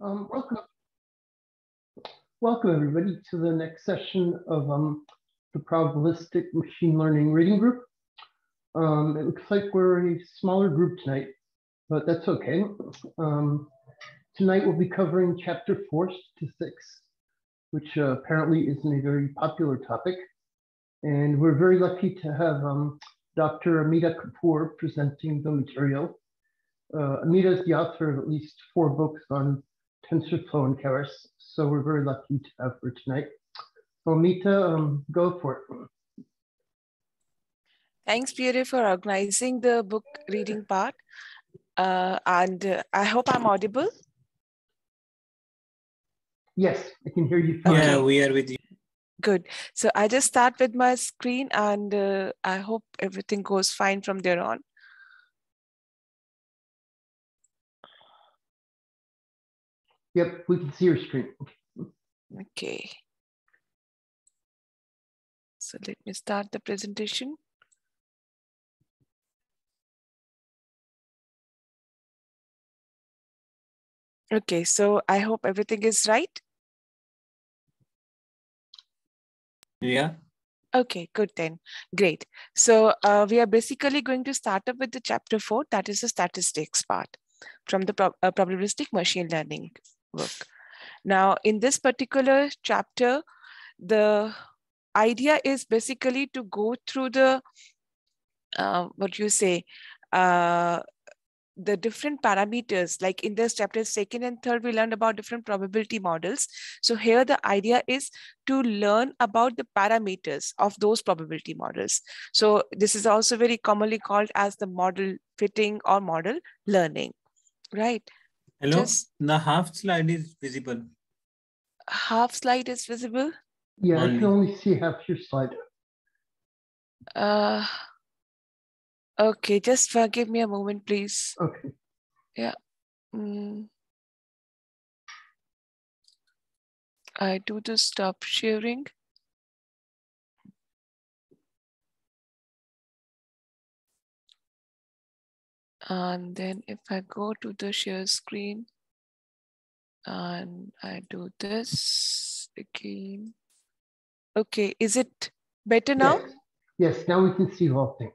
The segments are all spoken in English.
Um, welcome. welcome, everybody, to the next session of um, the Probabilistic Machine Learning Reading Group. Um, it looks like we're a smaller group tonight, but that's okay. Um, tonight we'll be covering Chapter 4, to Six, which uh, apparently isn't a very popular topic. And we're very lucky to have um, Dr. Amita Kapoor presenting the material. Uh, Amita is the author of at least four books on TensorFlow and Keras. So we're very lucky to have her tonight. So um, go for it. Thanks, Pierre, for organizing the book reading part. Uh, and uh, I hope I'm audible. Yes, I can hear you. Fine. Yeah, we are with you. Good. So I just start with my screen and uh, I hope everything goes fine from there on. Yep, we can see your screen. Okay. So let me start the presentation. Okay, so I hope everything is right. Yeah. Okay, good then. Great. So uh, we are basically going to start up with the chapter four, that is the statistics part from the uh, probabilistic machine learning work. Now, in this particular chapter, the idea is basically to go through the, uh, what you say, uh, the different parameters, like in this chapter second and third, we learned about different probability models. So here the idea is to learn about the parameters of those probability models. So this is also very commonly called as the model fitting or model learning, right? Hello? Just the half slide is visible. Half slide is visible? Yeah, I can only see half your slide. Uh, okay, just give me a moment, please. Okay. Yeah. Mm. I do just stop sharing. And then if I go to the share screen and I do this again. Okay, is it better now? Yes, yes now we can see whole thing.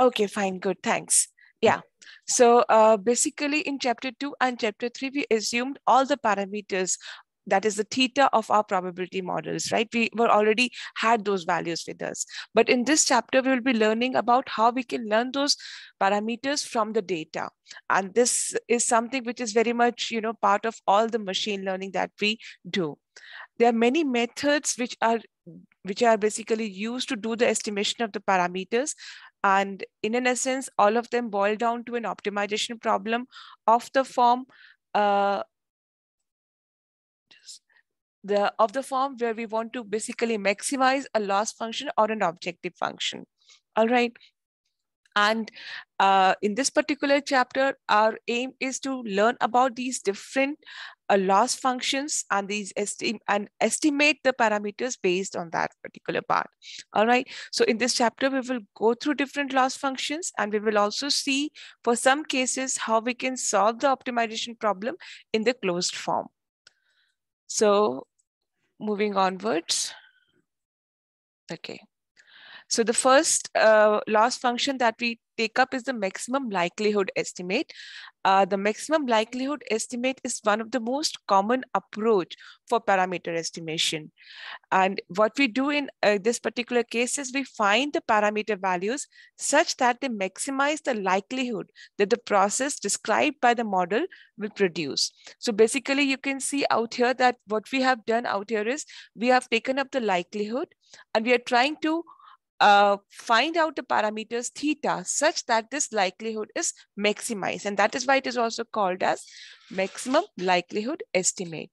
Okay, fine, good, thanks. Yeah. So uh, basically in chapter two and chapter three, we assumed all the parameters that is the theta of our probability models, right? We were already had those values with us. But in this chapter, we will be learning about how we can learn those parameters from the data. And this is something which is very much, you know, part of all the machine learning that we do. There are many methods which are which are basically used to do the estimation of the parameters. And in an essence, all of them boil down to an optimization problem of the form uh, the, of the form where we want to basically maximize a loss function or an objective function. All right. And uh, in this particular chapter, our aim is to learn about these different uh, loss functions and these esti and estimate the parameters based on that particular part. All right. So in this chapter, we will go through different loss functions and we will also see for some cases how we can solve the optimization problem in the closed form. So moving onwards. Okay. So the first uh, loss function that we take up is the maximum likelihood estimate. Uh, the maximum likelihood estimate is one of the most common approach for parameter estimation. And what we do in uh, this particular case is we find the parameter values such that they maximize the likelihood that the process described by the model will produce. So basically you can see out here that what we have done out here is we have taken up the likelihood and we are trying to uh, find out the parameters theta such that this likelihood is maximized. And that is why it is also called as maximum likelihood estimate.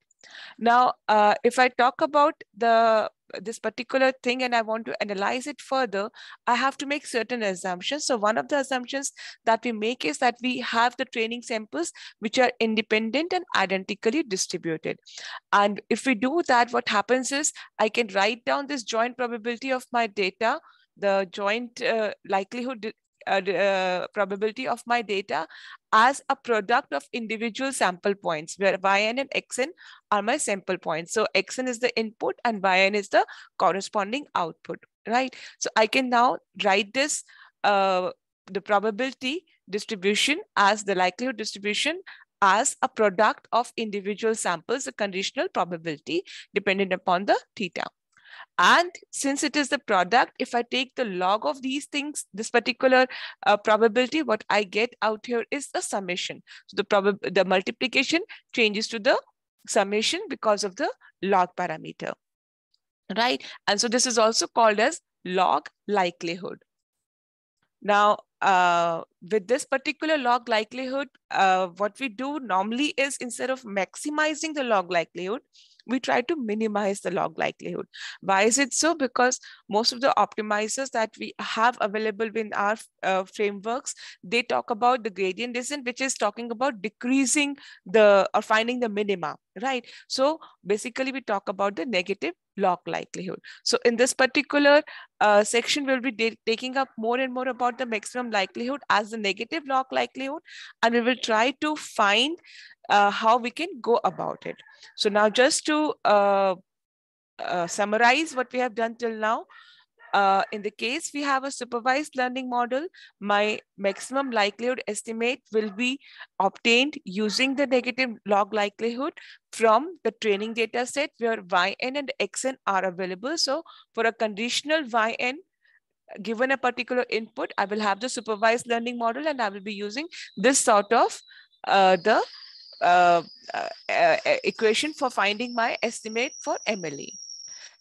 Now, uh, if I talk about the this particular thing and I want to analyze it further, I have to make certain assumptions. So one of the assumptions that we make is that we have the training samples which are independent and identically distributed. And if we do that, what happens is I can write down this joint probability of my data the joint uh, likelihood uh, uh, probability of my data as a product of individual sample points where yn and xn are my sample points. So xn is the input and yn is the corresponding output, right? So I can now write this, uh, the probability distribution as the likelihood distribution as a product of individual samples, a conditional probability dependent upon the theta. And since it is the product, if I take the log of these things, this particular uh, probability, what I get out here is a summation. So the, prob the multiplication changes to the summation because of the log parameter, right? And so this is also called as log likelihood. Now, uh, with this particular log likelihood, uh, what we do normally is instead of maximizing the log likelihood, we try to minimize the log likelihood. Why is it so? Because most of the optimizers that we have available in our uh, frameworks, they talk about the gradient descent, which is talking about decreasing the or finding the minima, right? So basically we talk about the negative log likelihood. So in this particular uh, section, we'll be taking up more and more about the maximum likelihood as the negative log likelihood, and we will try to find uh, how we can go about it. So now just to uh, uh, summarize what we have done till now, uh, in the case we have a supervised learning model, my maximum likelihood estimate will be obtained using the negative log likelihood from the training data set where yn and xn are available. So for a conditional yn, given a particular input, I will have the supervised learning model and I will be using this sort of uh, the uh, uh, uh, equation for finding my estimate for MLE.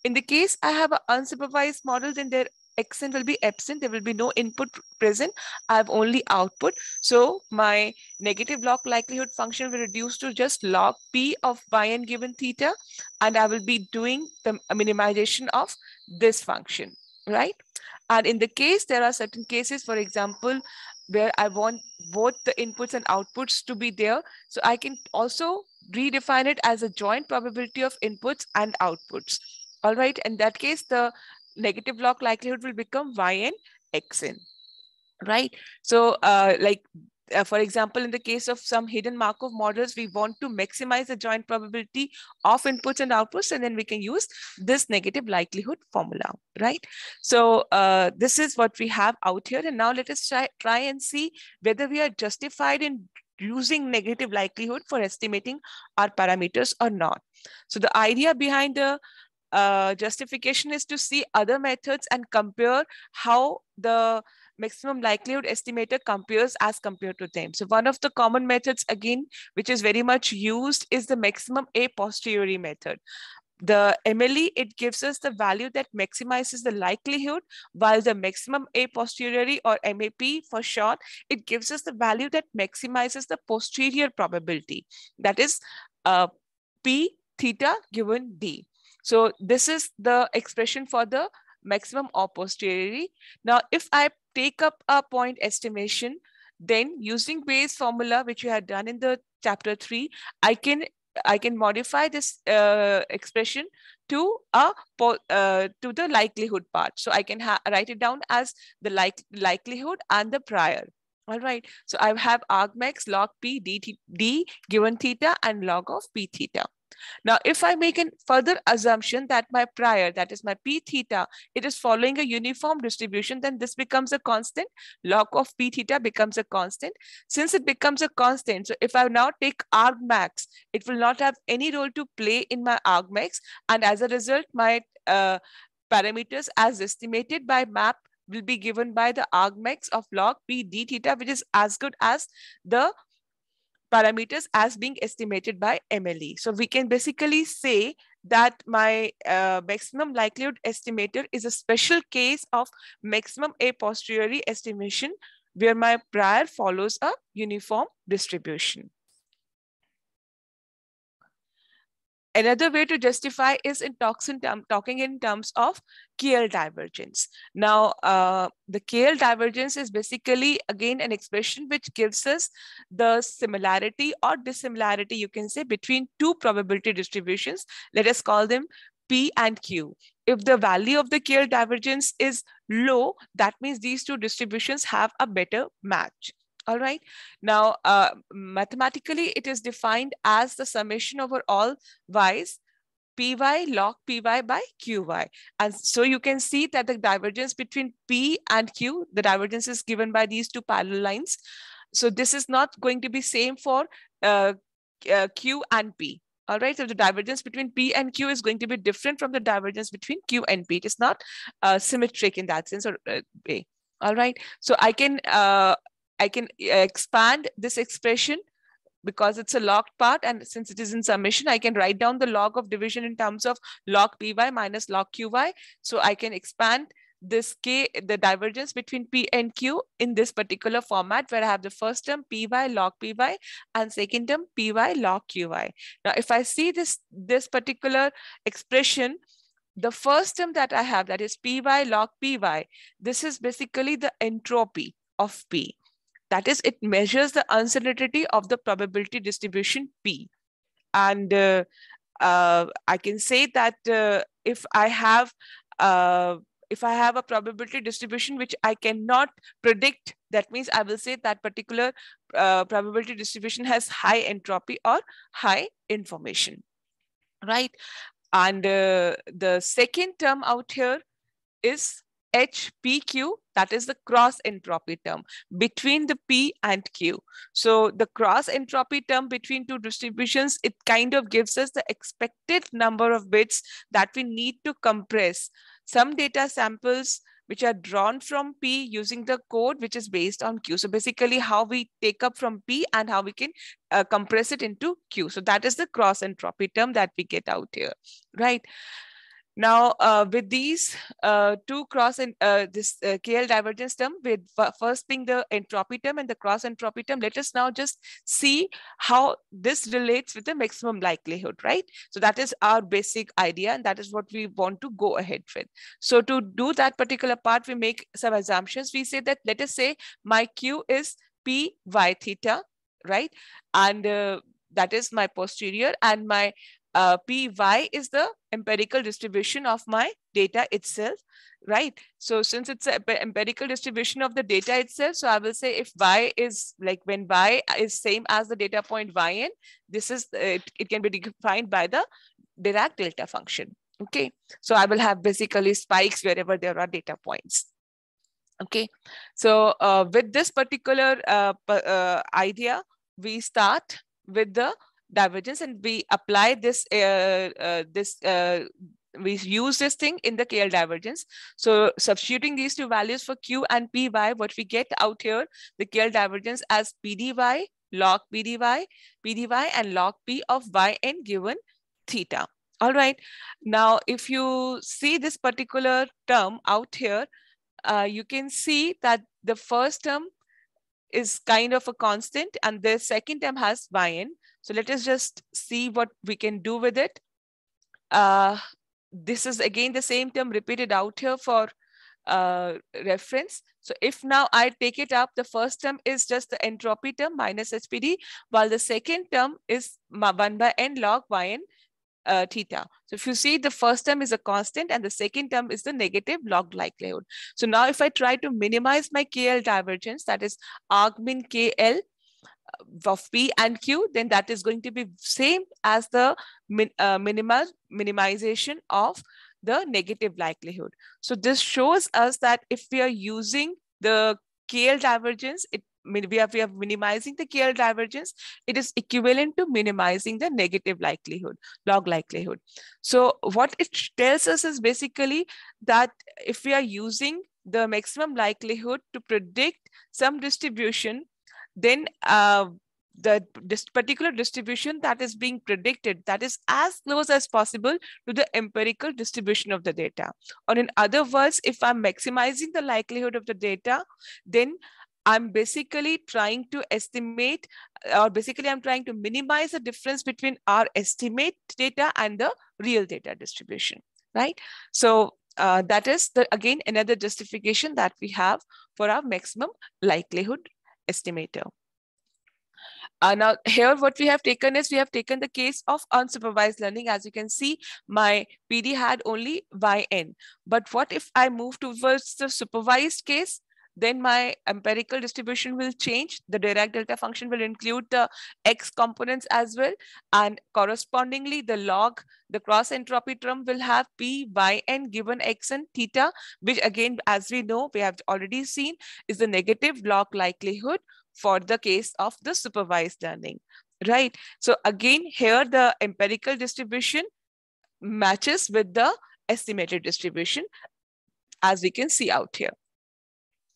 In the case I have an unsupervised model, then their accent will be absent. There will be no input present. I have only output. So my negative log likelihood function will reduce to just log p of yn given theta. And I will be doing the minimization of this function, right? And in the case, there are certain cases, for example, where I want both the inputs and outputs to be there. So I can also redefine it as a joint probability of inputs and outputs. All right, in that case, the negative log likelihood will become yn xn right so uh, like uh, for example, in the case of some hidden Markov models, we want to maximize the joint probability of inputs and outputs, and then we can use this negative likelihood formula, right? So uh, this is what we have out here. And now let us try, try and see whether we are justified in using negative likelihood for estimating our parameters or not. So the idea behind the uh, justification is to see other methods and compare how the maximum likelihood estimator compares as compared to them. So one of the common methods again, which is very much used is the maximum a posteriori method. The MLE, it gives us the value that maximizes the likelihood, while the maximum a posteriori or MAP for short, it gives us the value that maximizes the posterior probability. That is uh, P theta given D. So this is the expression for the maximum or posteriori. Now, if I take up a point estimation. Then using Bayes formula, which you had done in the chapter three, I can I can modify this uh, expression to a uh, to the likelihood part. So I can write it down as the like likelihood and the prior. All right. So I have argmax log p d, t, d given theta and log of p theta. Now, if I make a further assumption that my prior, that is my p theta, it is following a uniform distribution, then this becomes a constant. Log of p theta becomes a constant. Since it becomes a constant, so if I now take argmax, it will not have any role to play in my argmax. And as a result, my uh, parameters as estimated by map will be given by the argmax of log p d theta, which is as good as the parameters as being estimated by MLE. So we can basically say that my uh, maximum likelihood estimator is a special case of maximum a posteriori estimation where my prior follows a uniform distribution. Another way to justify is in toxin term, talking in terms of KL divergence. Now, uh, the KL divergence is basically, again, an expression which gives us the similarity or dissimilarity, you can say, between two probability distributions. Let us call them P and Q. If the value of the KL divergence is low, that means these two distributions have a better match. All right. Now, uh, mathematically, it is defined as the summation over all y's py log py by qy. And so you can see that the divergence between p and q, the divergence is given by these two parallel lines. So this is not going to be same for uh, uh, q and p. All right, so the divergence between P and Q is going to be different from the divergence between Q and P. It is not uh, symmetric in that sense or uh, way. All right, so I can uh, I can expand this expression because it's a log part and since it is in summation, I can write down the log of division in terms of log py minus log qy. So I can expand this k, the divergence between p and q in this particular format where I have the first term py log py and second term py log qy. Now, if I see this, this particular expression, the first term that I have that is py log py, this is basically the entropy of p. That is, it measures the uncertainty of the probability distribution P. And uh, uh, I can say that uh, if I have uh, if I have a probability distribution which I cannot predict, that means I will say that particular uh, probability distribution has high entropy or high information, right? And uh, the second term out here is HPQ, that is the cross entropy term between the P and Q. So the cross entropy term between two distributions, it kind of gives us the expected number of bits that we need to compress. Some data samples which are drawn from P using the code which is based on Q. So basically how we take up from P and how we can uh, compress it into Q. So that is the cross entropy term that we get out here, right? Now, uh, with these uh, two cross and uh, this uh, KL divergence term, with first being the entropy term and the cross entropy term, let us now just see how this relates with the maximum likelihood, right? So that is our basic idea and that is what we want to go ahead with. So to do that particular part, we make some assumptions. We say that, let us say my Q is P Y theta, right? And uh, that is my posterior and my uh, py is the empirical distribution of my data itself right so since it's an empirical distribution of the data itself so i will say if y is like when y is same as the data point yn this is it, it can be defined by the dirac delta function okay so i will have basically spikes wherever there are data points okay so uh, with this particular uh, uh idea we start with the divergence and we apply this uh, uh this uh, we use this thing in the KL divergence. So substituting these two values for Q and PY, what we get out here, the KL divergence as PDY, log PDY, PDY and log P of Yn given theta. All right. Now, if you see this particular term out here, uh, you can see that the first term is kind of a constant and the second term has yn. So let us just see what we can do with it. Uh, this is again the same term repeated out here for uh, reference. So if now I take it up, the first term is just the entropy term minus HPD, while the second term is 1 by n log yn uh, theta. So if you see the first term is a constant and the second term is the negative log likelihood. So now if I try to minimize my KL divergence, that is argmin KL uh, of P and Q, then that is going to be same as the min, uh, minimal minimization of the negative likelihood. So this shows us that if we are using the KL divergence, it we are we minimizing the KL divergence, it is equivalent to minimizing the negative likelihood, log likelihood. So what it tells us is basically that if we are using the maximum likelihood to predict some distribution, then uh, the this particular distribution that is being predicted that is as close as possible to the empirical distribution of the data or in other words if i'm maximizing the likelihood of the data then I'm basically trying to estimate uh, or basically I'm trying to minimize the difference between our estimate data and the real data distribution, right? So uh, that is the, again another justification that we have for our maximum likelihood estimator. Uh, now here what we have taken is we have taken the case of unsupervised learning. As you can see, my PD had only yn. But what if I move towards the supervised case? then my empirical distribution will change. The Dirac delta function will include the x components as well. And correspondingly, the log, the cross entropy term will have p y n given x and theta, which again, as we know, we have already seen is the negative log likelihood for the case of the supervised learning, right? So again, here the empirical distribution matches with the estimated distribution as we can see out here.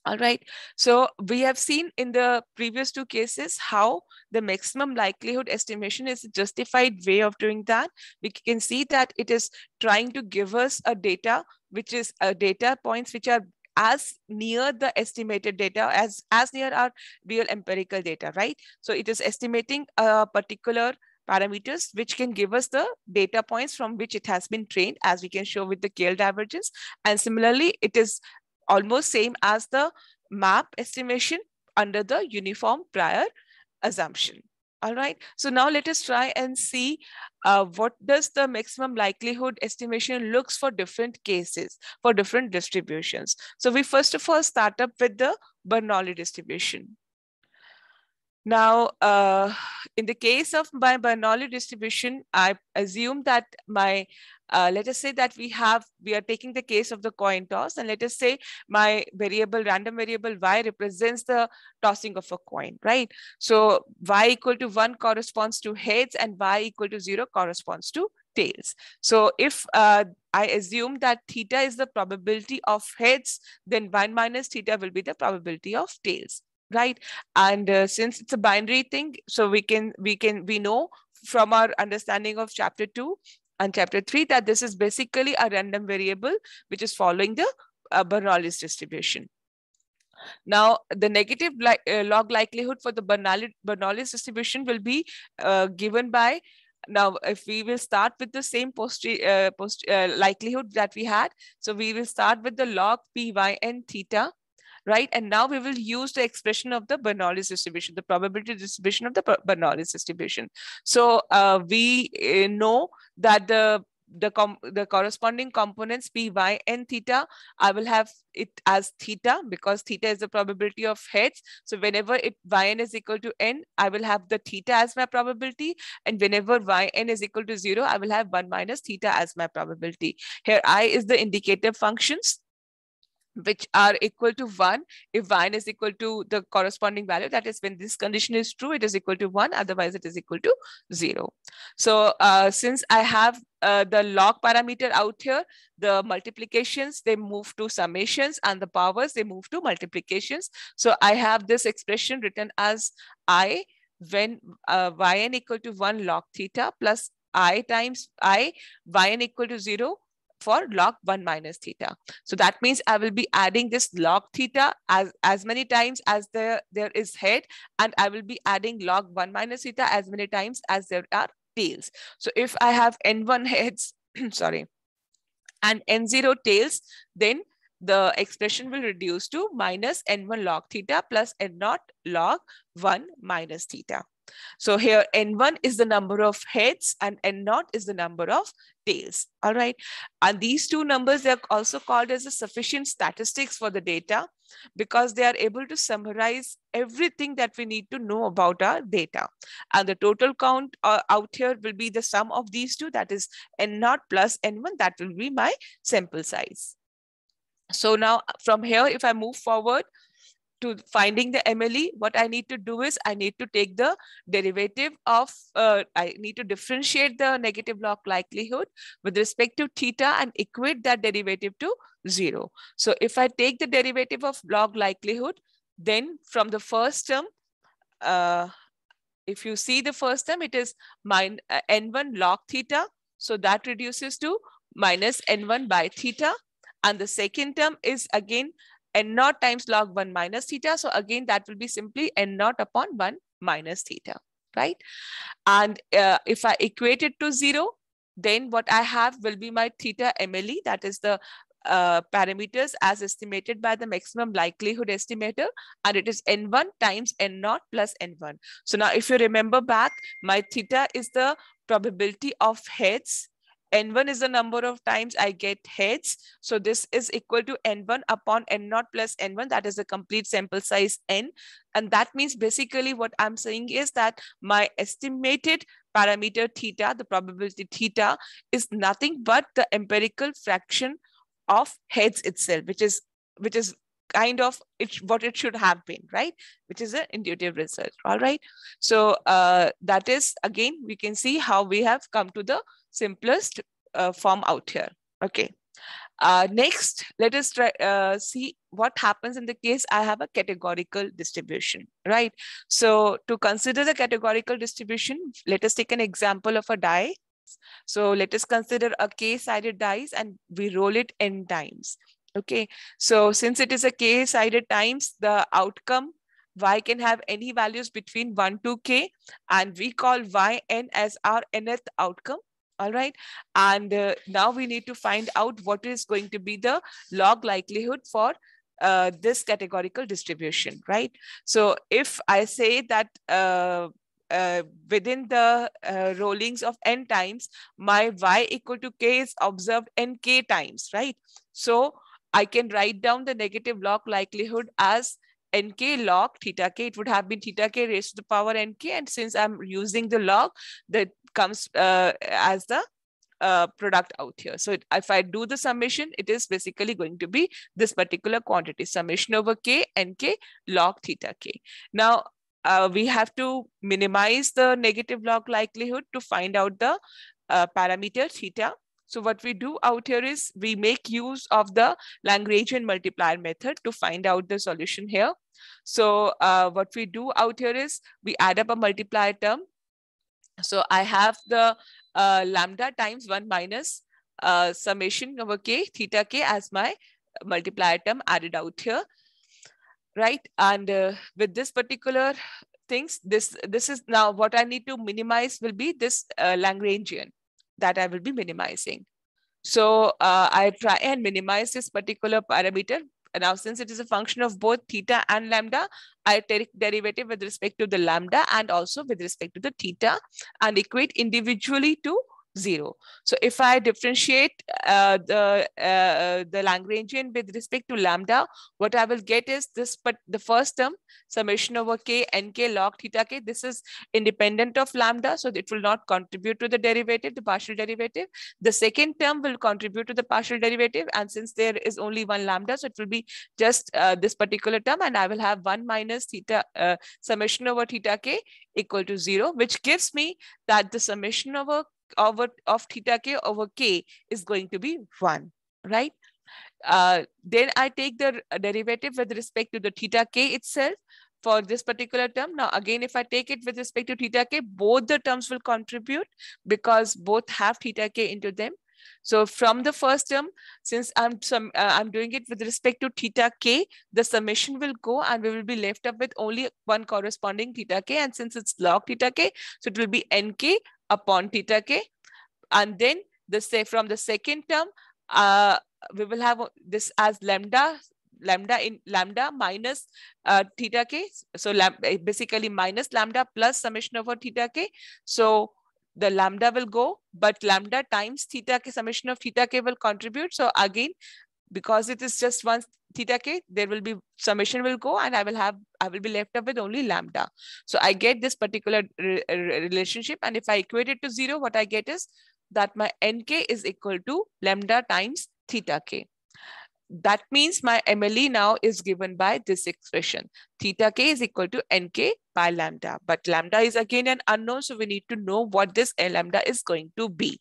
All right. So we have seen in the previous two cases how the maximum likelihood estimation is a justified way of doing that. We can see that it is trying to give us a data, which is a uh, data points which are as near the estimated data as, as near our real empirical data, right? So it is estimating a particular parameters which can give us the data points from which it has been trained as we can show with the KL divergence. And similarly, it is almost same as the map estimation under the uniform prior assumption. All right, so now let us try and see uh, what does the maximum likelihood estimation looks for different cases, for different distributions. So we first of all start up with the Bernoulli distribution. Now, uh, in the case of my Bernoulli distribution, I assume that my, uh, let us say that we have, we are taking the case of the coin toss and let us say my variable, random variable y represents the tossing of a coin, right? So y equal to one corresponds to heads and y equal to zero corresponds to tails. So if uh, I assume that theta is the probability of heads, then 1 minus theta will be the probability of tails, right and uh, since it's a binary thing so we can we can we know from our understanding of chapter 2 and chapter 3 that this is basically a random variable which is following the uh, Bernoulli's distribution. Now, the negative li uh, log likelihood for the Bernoulli Bernoulli's distribution will be uh, given by now if we will start with the same post, uh, post uh, likelihood that we had so we will start with the log p y n n theta right? And now we will use the expression of the Bernoulli's distribution, the probability distribution of the Bernoulli's distribution. So uh, we uh, know that the the, com the corresponding components p, y, and theta, I will have it as theta because theta is the probability of heads. So whenever it yn is equal to n, I will have the theta as my probability. And whenever yn is equal to zero, I will have one minus theta as my probability. Here i is the indicative functions which are equal to 1 if y is equal to the corresponding value that is when this condition is true it is equal to 1 otherwise it is equal to 0 so uh, since i have uh, the log parameter out here the multiplications they move to summations and the powers they move to multiplications so i have this expression written as i when uh, yn equal to 1 log theta plus i times i yn equal to 0 for log 1 minus theta. So that means I will be adding this log theta as, as many times as there, there is head and I will be adding log 1 minus theta as many times as there are tails. So if I have n1 heads, sorry, and n0 tails, then the expression will reduce to minus n1 log theta plus n0 log 1 minus theta. So here N1 is the number of heads and N0 is the number of tails. All right. And these two numbers, they're also called as the sufficient statistics for the data because they are able to summarize everything that we need to know about our data. And the total count uh, out here will be the sum of these two, that is N0 plus N1, that will be my sample size. So now from here, if I move forward, to finding the MLE, what I need to do is I need to take the derivative of, uh, I need to differentiate the negative log likelihood with respect to theta and equate that derivative to zero. So if I take the derivative of log likelihood, then from the first term, uh, if you see the first term, it is min uh, n1 log theta. So that reduces to minus n1 by theta. And the second term is again n naught times log 1 minus theta. So again, that will be simply n naught upon 1 minus theta, right? And uh, if I equate it to 0, then what I have will be my theta MLE, that is the uh, parameters as estimated by the maximum likelihood estimator and it is n1 times n0 plus n1. So now if you remember back, my theta is the probability of heads n1 is the number of times I get heads. So this is equal to n1 upon n0 plus n1. That is the complete sample size n. And that means basically what I'm saying is that my estimated parameter theta, the probability theta, is nothing but the empirical fraction of heads itself, which is which is kind of it, what it should have been, right? Which is an intuitive result, all right? So uh, that is, again, we can see how we have come to the simplest uh, form out here. Okay. Uh, next, let us try, uh, see what happens in the case I have a categorical distribution, right? So to consider the categorical distribution, let us take an example of a die. So let us consider a k-sided dice and we roll it n times. Okay, so since it is a k-sided times, the outcome y can have any values between 1 to k and we call yn as our nth outcome all right and uh, now we need to find out what is going to be the log likelihood for uh, this categorical distribution right so if i say that uh, uh within the uh, rollings of n times my y equal to k is observed n k times right so i can write down the negative log likelihood as nk log theta k it would have been theta k raised to the power nk and since i'm using the log the comes uh, as the uh, product out here. So it, if I do the summation, it is basically going to be this particular quantity, summation over k nk log theta k. Now, uh, we have to minimize the negative log likelihood to find out the uh, parameter theta. So what we do out here is we make use of the Lagrangian multiplier method to find out the solution here. So uh, what we do out here is we add up a multiplier term so I have the uh, lambda times 1 minus uh, summation over k theta k as my multiplier term added out here. Right. And uh, with this particular things, this, this is now what I need to minimize will be this uh, Lagrangian that I will be minimizing. So uh, I try and minimize this particular parameter now, since it is a function of both theta and lambda, I take derivative with respect to the lambda and also with respect to the theta and equate individually to 0. So if I differentiate uh, the, uh, uh, the Lagrangian with respect to lambda, what I will get is this, but the first term, summation over k, nk log theta k, this is independent of lambda, so it will not contribute to the derivative, the partial derivative. The second term will contribute to the partial derivative, and since there is only one lambda, so it will be just uh, this particular term, and I will have 1 minus theta uh, summation over theta k equal to 0, which gives me that the summation over over of theta k over k is going to be 1, right? Uh, then I take the derivative with respect to the theta k itself for this particular term. Now, again, if I take it with respect to theta k, both the terms will contribute because both have theta k into them. So from the first term, since I'm some, uh, I'm doing it with respect to theta k, the summation will go and we will be left up with only one corresponding theta k. And since it's log theta k, so it will be nk upon theta k. And then the say from the second term, uh, we will have this as lambda lambda in lambda minus uh, theta k. So basically minus lambda plus summation over theta k. So the lambda will go, but lambda times theta k summation of theta k will contribute. So again, because it is just one theta k, there will be summation will go and I will have, I will be left up with only lambda. So I get this particular re relationship. And if I equate it to zero, what I get is that my nk is equal to lambda times theta k. That means my MLE now is given by this expression. Theta k is equal to nk by lambda. But lambda is again an unknown. So we need to know what this lambda is going to be.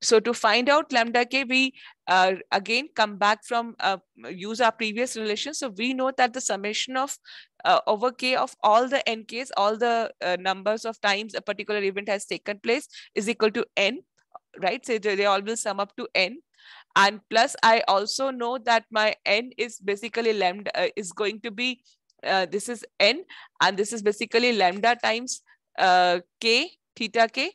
So to find out lambda k, we uh, again come back from uh, use our previous relation. So we know that the summation of uh, over k of all the n k's, all the uh, numbers of times a particular event has taken place is equal to n, right? So they all will sum up to n. And plus, I also know that my n is basically lambda uh, is going to be, uh, this is n, and this is basically lambda times k, theta k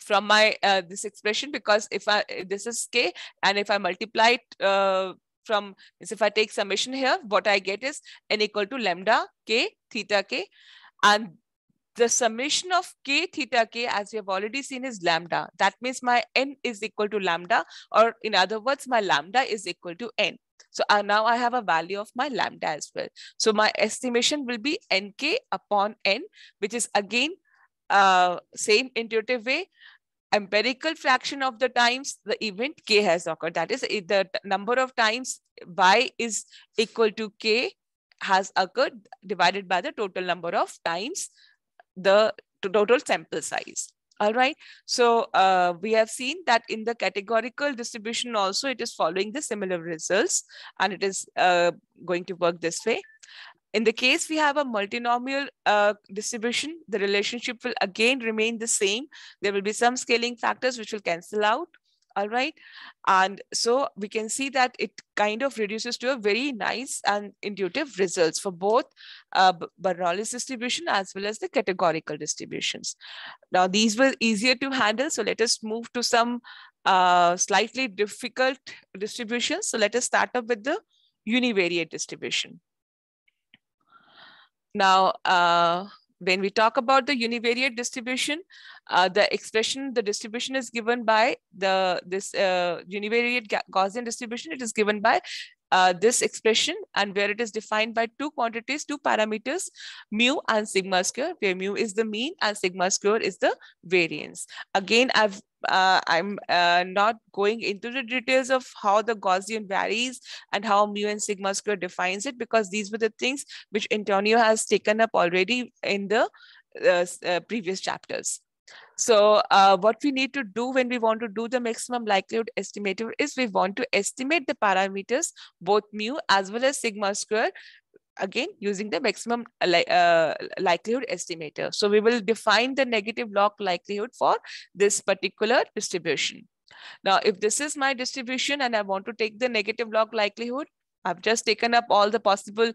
from my uh, this expression because if I this is k and if I multiply it uh, from if I take summation here what I get is n equal to lambda k theta k and the summation of k theta k as we have already seen is lambda that means my n is equal to lambda or in other words my lambda is equal to n so uh, now I have a value of my lambda as well. So my estimation will be nk upon n, which is again uh, same intuitive way, empirical fraction of the times the event k has occurred. That is the number of times y is equal to k has occurred divided by the total number of times the total sample size. All right. So uh, we have seen that in the categorical distribution also, it is following the similar results and it is uh, going to work this way. In the case we have a multinomial uh, distribution, the relationship will again remain the same. There will be some scaling factors which will cancel out. All right. And so we can see that it kind of reduces to a very nice and intuitive results for both uh, Bernoulli's distribution as well as the categorical distributions. Now, these were easier to handle. So let us move to some uh, slightly difficult distributions. So let us start up with the univariate distribution. Now, uh, when we talk about the univariate distribution, uh, the expression, the distribution is given by the this uh, univariate Gaussian distribution. It is given by uh, this expression and where it is defined by two quantities, two parameters, mu and sigma square, where mu is the mean and sigma square is the variance. Again, I've uh, I'm uh, not going into the details of how the Gaussian varies and how mu and sigma square defines it because these were the things which Antonio has taken up already in the uh, uh previous chapters. So uh, what we need to do when we want to do the maximum likelihood estimator is we want to estimate the parameters, both mu as well as sigma square again using the maximum uh, uh, likelihood estimator. So we will define the negative log likelihood for this particular distribution. Now, if this is my distribution and I want to take the negative log likelihood, I've just taken up all the possible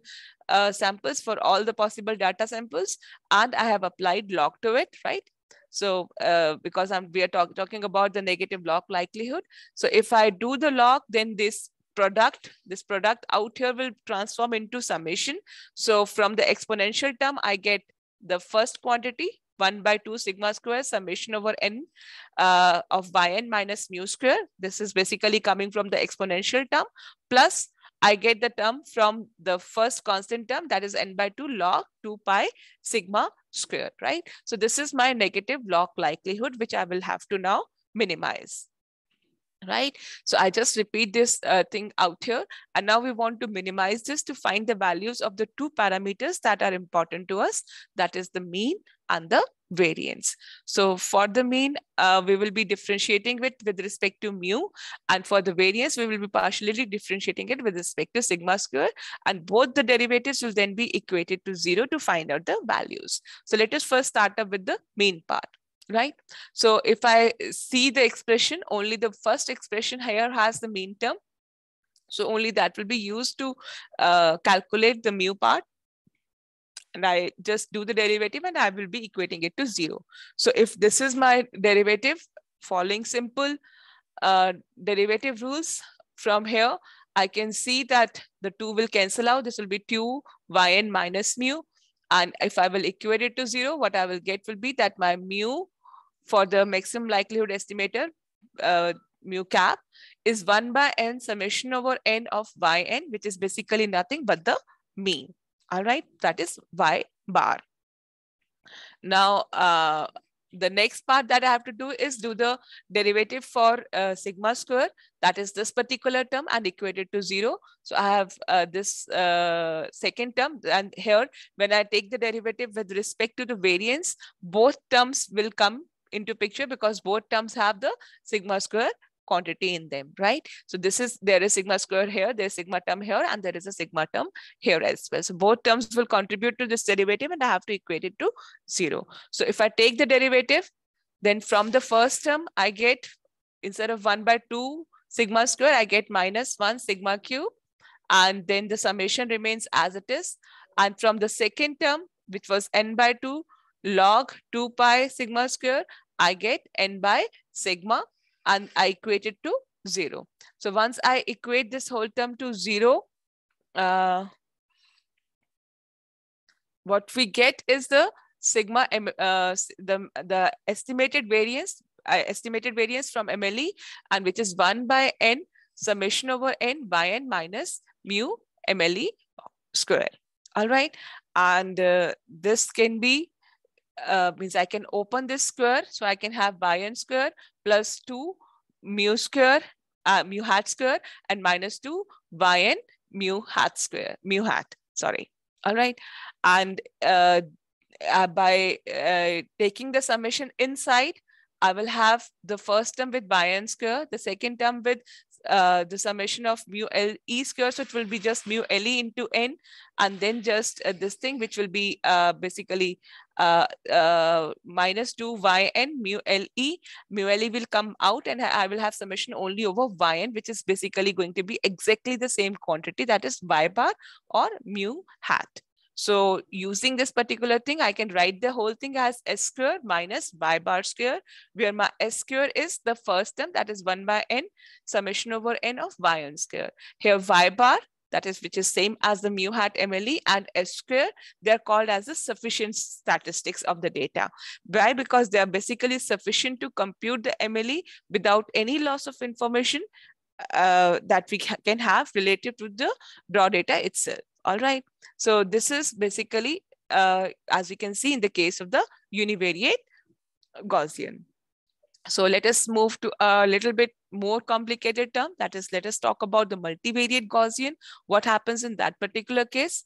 uh, samples for all the possible data samples, and I have applied log to it, right? So uh, because I'm, we are talk, talking about the negative log likelihood. So if I do the log, then this product, this product out here will transform into summation. So from the exponential term, I get the first quantity 1 by 2 sigma square summation over n uh, of yn minus mu square. This is basically coming from the exponential term plus I get the term from the first constant term that is n by 2 log 2 pi sigma square, right? So this is my negative log likelihood which I will have to now minimize right? So I just repeat this uh, thing out here. And now we want to minimize this to find the values of the two parameters that are important to us. That is the mean and the variance. So for the mean, uh, we will be differentiating it with respect to mu. And for the variance, we will be partially differentiating it with respect to sigma square. And both the derivatives will then be equated to zero to find out the values. So let us first start up with the mean part right? So if I see the expression, only the first expression here has the mean term. So only that will be used to uh, calculate the mu part. And I just do the derivative and I will be equating it to zero. So if this is my derivative, following simple uh, derivative rules from here, I can see that the two will cancel out. This will be two yn minus mu. And if I will equate it to zero, what I will get will be that my mu for the maximum likelihood estimator, uh, mu cap is 1 by n summation over n of yn, which is basically nothing but the mean. All right, that is y bar. Now, uh, the next part that I have to do is do the derivative for uh, sigma square. That is this particular term and equate it to zero. So I have uh, this uh, second term and here when I take the derivative with respect to the variance, both terms will come into picture because both terms have the sigma square quantity in them, right? So this is, there is sigma square here, there's sigma term here, and there is a sigma term here as well. So both terms will contribute to this derivative and I have to equate it to zero. So if I take the derivative, then from the first term, I get, instead of one by two sigma square, I get minus one sigma cube. And then the summation remains as it is. And from the second term, which was n by two, log 2 pi sigma square, I get n by sigma and I equate it to 0. So once I equate this whole term to 0, uh, what we get is the sigma, uh, the, the estimated variance, I uh, estimated variance from MLE and which is 1 by n summation over n by n minus mu MLE square. All right. And uh, this can be uh, means I can open this square. So I can have Bayern square plus 2 mu square, uh, mu hat square and minus 2 Bayern mu hat square, mu hat, sorry. All right. And uh, uh by uh, taking the summation inside, I will have the first term with Bayern square, the second term with uh, the summation of mu L E square. So it will be just mu L E into N and then just uh, this thing, which will be uh, basically uh, uh, minus 2 Y N mu L E. Mu L E will come out and I will have summation only over Y N, which is basically going to be exactly the same quantity that is Y bar or mu hat. So using this particular thing, I can write the whole thing as s squared minus y bar square, where my s square is the first term, that is 1 by n, summation over n of y n square. Here y bar, that is which is same as the mu hat MLE and S square, they're called as the sufficient statistics of the data. Why? Because they are basically sufficient to compute the MLE without any loss of information uh, that we can have relative to the raw data itself. All right. So this is basically, uh, as we can see in the case of the univariate Gaussian. So let us move to a little bit more complicated term. That is, let us talk about the multivariate Gaussian. What happens in that particular case?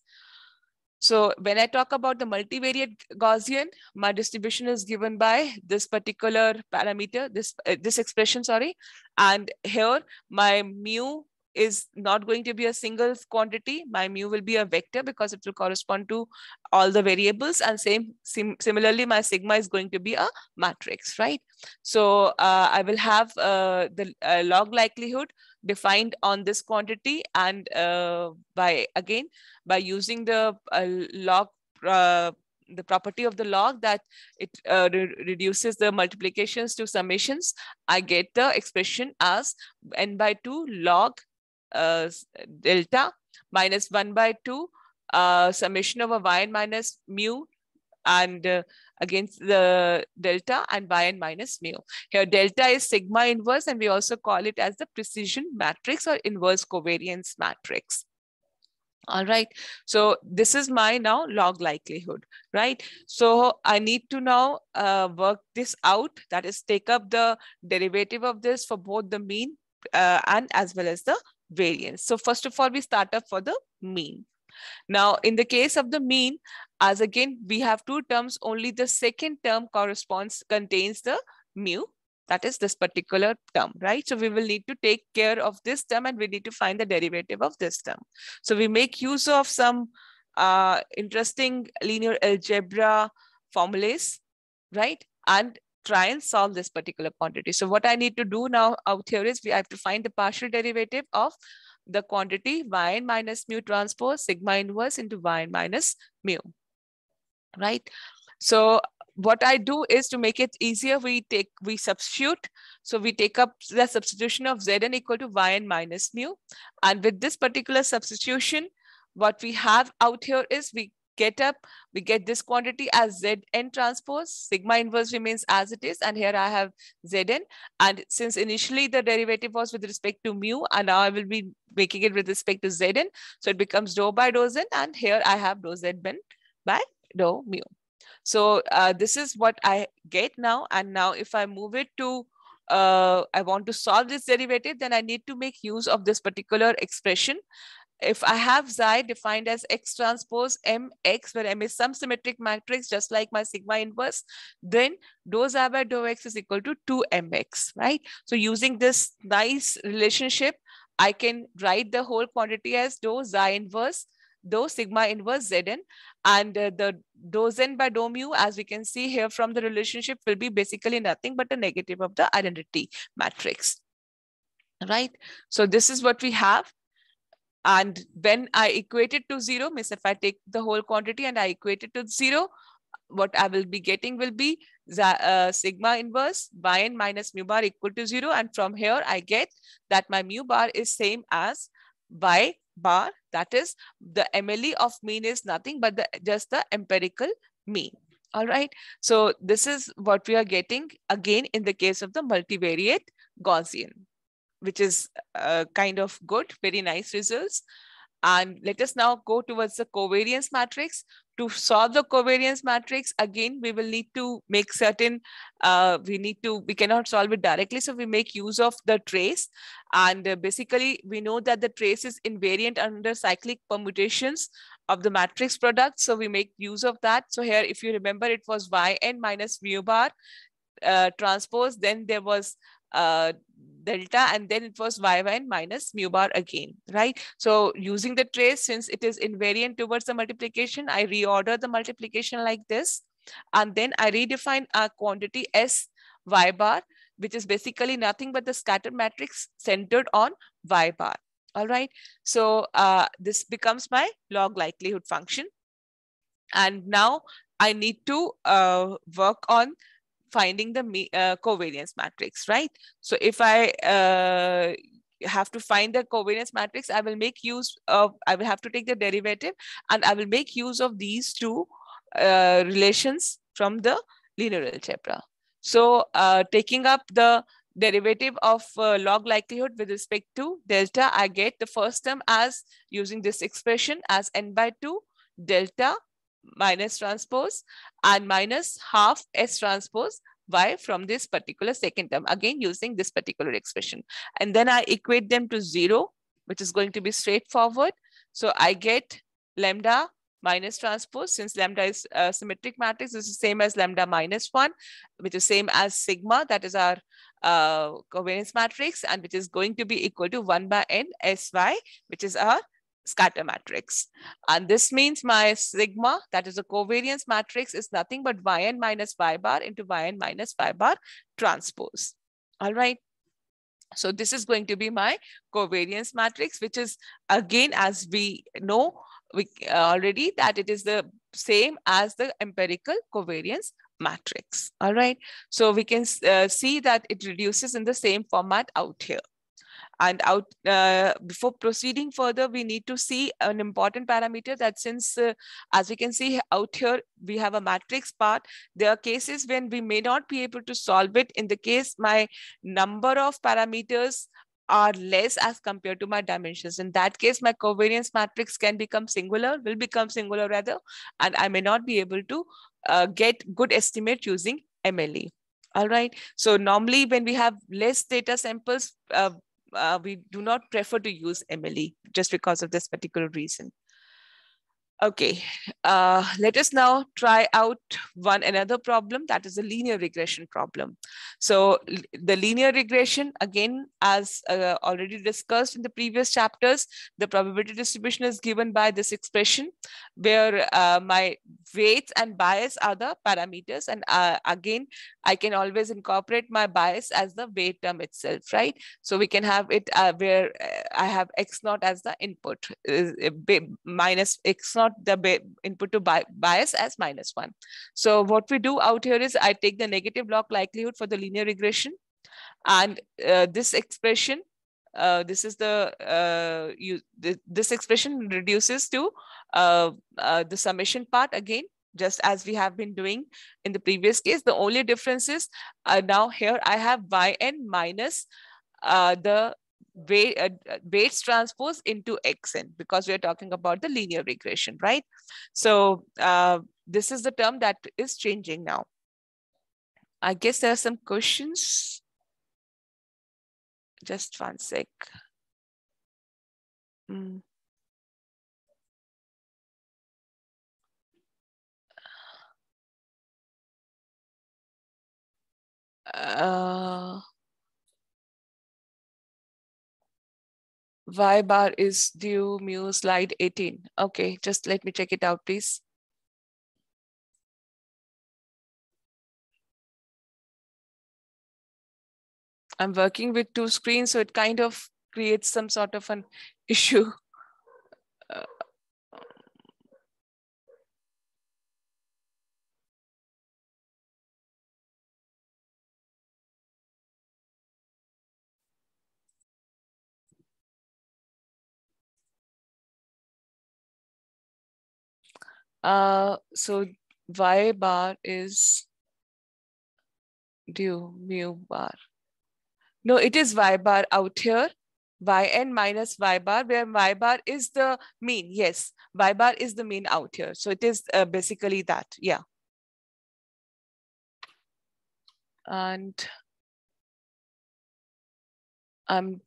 So when I talk about the multivariate Gaussian, my distribution is given by this particular parameter, this uh, this expression, sorry. And here my mu is not going to be a single quantity. My mu will be a vector because it will correspond to all the variables. And same sim similarly, my sigma is going to be a matrix, right? So uh, I will have uh, the uh, log likelihood defined on this quantity and uh, by again, by using the uh, log uh, the property of the log that it uh, re reduces the multiplications to summations, I get the expression as n by 2 log delta minus 1 by 2 uh, summation over y and minus mu and uh, against the delta and y and minus mu. Here delta is sigma inverse and we also call it as the precision matrix or inverse covariance matrix. All right, so this is my now log likelihood, right? So I need to now uh, work this out, that is take up the derivative of this for both the mean uh, and as well as the variance. So first of all, we start up for the mean. Now, in the case of the mean, as again, we have two terms, only the second term corresponds, contains the mu, that is this particular term, right? So we will need to take care of this term and we need to find the derivative of this term. So we make use of some uh, interesting linear algebra formulas, right? And try and solve this particular quantity. So what I need to do now out here is we have to find the partial derivative of the quantity yn minus mu transpose sigma inverse into yn minus mu, right? So what I do is to make it easier, we take we substitute. So we take up the substitution of Zn equal to yn minus mu. And with this particular substitution, what we have out here is we get up, we get this quantity as Zn transpose, sigma inverse remains as it is. And here I have Zn. And since initially the derivative was with respect to mu, and now I will be making it with respect to Zn. So it becomes rho by Zn. And here I have rho Zn by rho mu. So uh, this is what I get now. And now if I move it to, uh, I want to solve this derivative, then I need to make use of this particular expression if I have xi defined as x transpose mx, where m is some symmetric matrix, just like my sigma inverse, then dou xi by dou x is equal to 2mx, right? So using this nice relationship, I can write the whole quantity as dou xi inverse, dou sigma inverse zn, and uh, the dou zn by dou mu, as we can see here from the relationship, will be basically nothing but a negative of the identity matrix, right? So this is what we have. And when I equate it to zero, means if I take the whole quantity and I equate it to zero, what I will be getting will be uh, sigma inverse yn minus mu bar equal to zero. And from here, I get that my mu bar is same as y bar. That is the MLE of mean is nothing but the, just the empirical mean. All right. So this is what we are getting again in the case of the multivariate Gaussian which is uh, kind of good, very nice results. And let us now go towards the covariance matrix. To solve the covariance matrix, again, we will need to make certain, uh, we need to, we cannot solve it directly. So we make use of the trace. And uh, basically, we know that the trace is invariant under cyclic permutations of the matrix product. So we make use of that. So here, if you remember, it was yn minus mu bar uh, transpose. Then there was uh, delta and then it was y one minus mu bar again, right? So using the trace, since it is invariant towards the multiplication, I reorder the multiplication like this. And then I redefine our quantity s y bar, which is basically nothing but the scatter matrix centered on y bar. All right. So uh, this becomes my log likelihood function. And now I need to uh, work on finding the uh, covariance matrix, right? So if I uh, have to find the covariance matrix, I will make use of, I will have to take the derivative and I will make use of these two uh, relations from the linear algebra. So uh, taking up the derivative of uh, log likelihood with respect to delta, I get the first term as using this expression as n by 2 delta minus transpose and minus half S transpose y from this particular second term, again using this particular expression. And then I equate them to zero, which is going to be straightforward. So I get lambda minus transpose, since lambda is a uh, symmetric matrix, this is same as lambda minus one, which is same as sigma, that is our uh, covariance matrix, and which is going to be equal to one by n sy, which is our scatter matrix. And this means my sigma, that is a covariance matrix, is nothing but yn minus y bar into yn minus y bar transpose. All right. So this is going to be my covariance matrix, which is again, as we know we, uh, already, that it is the same as the empirical covariance matrix. All right. So we can uh, see that it reduces in the same format out here. And out uh, before proceeding further, we need to see an important parameter that since, uh, as we can see out here, we have a matrix part. There are cases when we may not be able to solve it. In the case, my number of parameters are less as compared to my dimensions. In that case, my covariance matrix can become singular, will become singular rather, and I may not be able to uh, get good estimate using MLE. All right. So normally when we have less data samples, uh, uh, we do not prefer to use MLE just because of this particular reason. Okay, uh, let us now try out one another problem that is a linear regression problem. So the linear regression, again, as uh, already discussed in the previous chapters, the probability distribution is given by this expression where uh, my weights and bias are the parameters. And uh, again, I can always incorporate my bias as the weight term itself, right? So we can have it uh, where uh, I have X naught as the input, minus X naught the input to bias as minus one. So what we do out here is I take the negative log likelihood for the linear regression and uh, this expression, uh, this is the, uh, you, th this expression reduces to uh, uh, the summation part again, just as we have been doing in the previous case. The only difference is uh, now here I have yn minus the weights uh, uh, transpose into xn because we are talking about the linear regression, right? So uh, this is the term that is changing now. I guess there are some questions. Just one sec. Mm. Uh, y bar is due mu slide 18. Okay, just let me check it out, please. I'm working with two screens, so it kind of creates some sort of an issue. Uh, so y bar is due mu bar. No, it is y bar out here. yn minus y bar, where y bar is the mean. Yes, y bar is the mean out here. So it is uh, basically that. Yeah. And I'm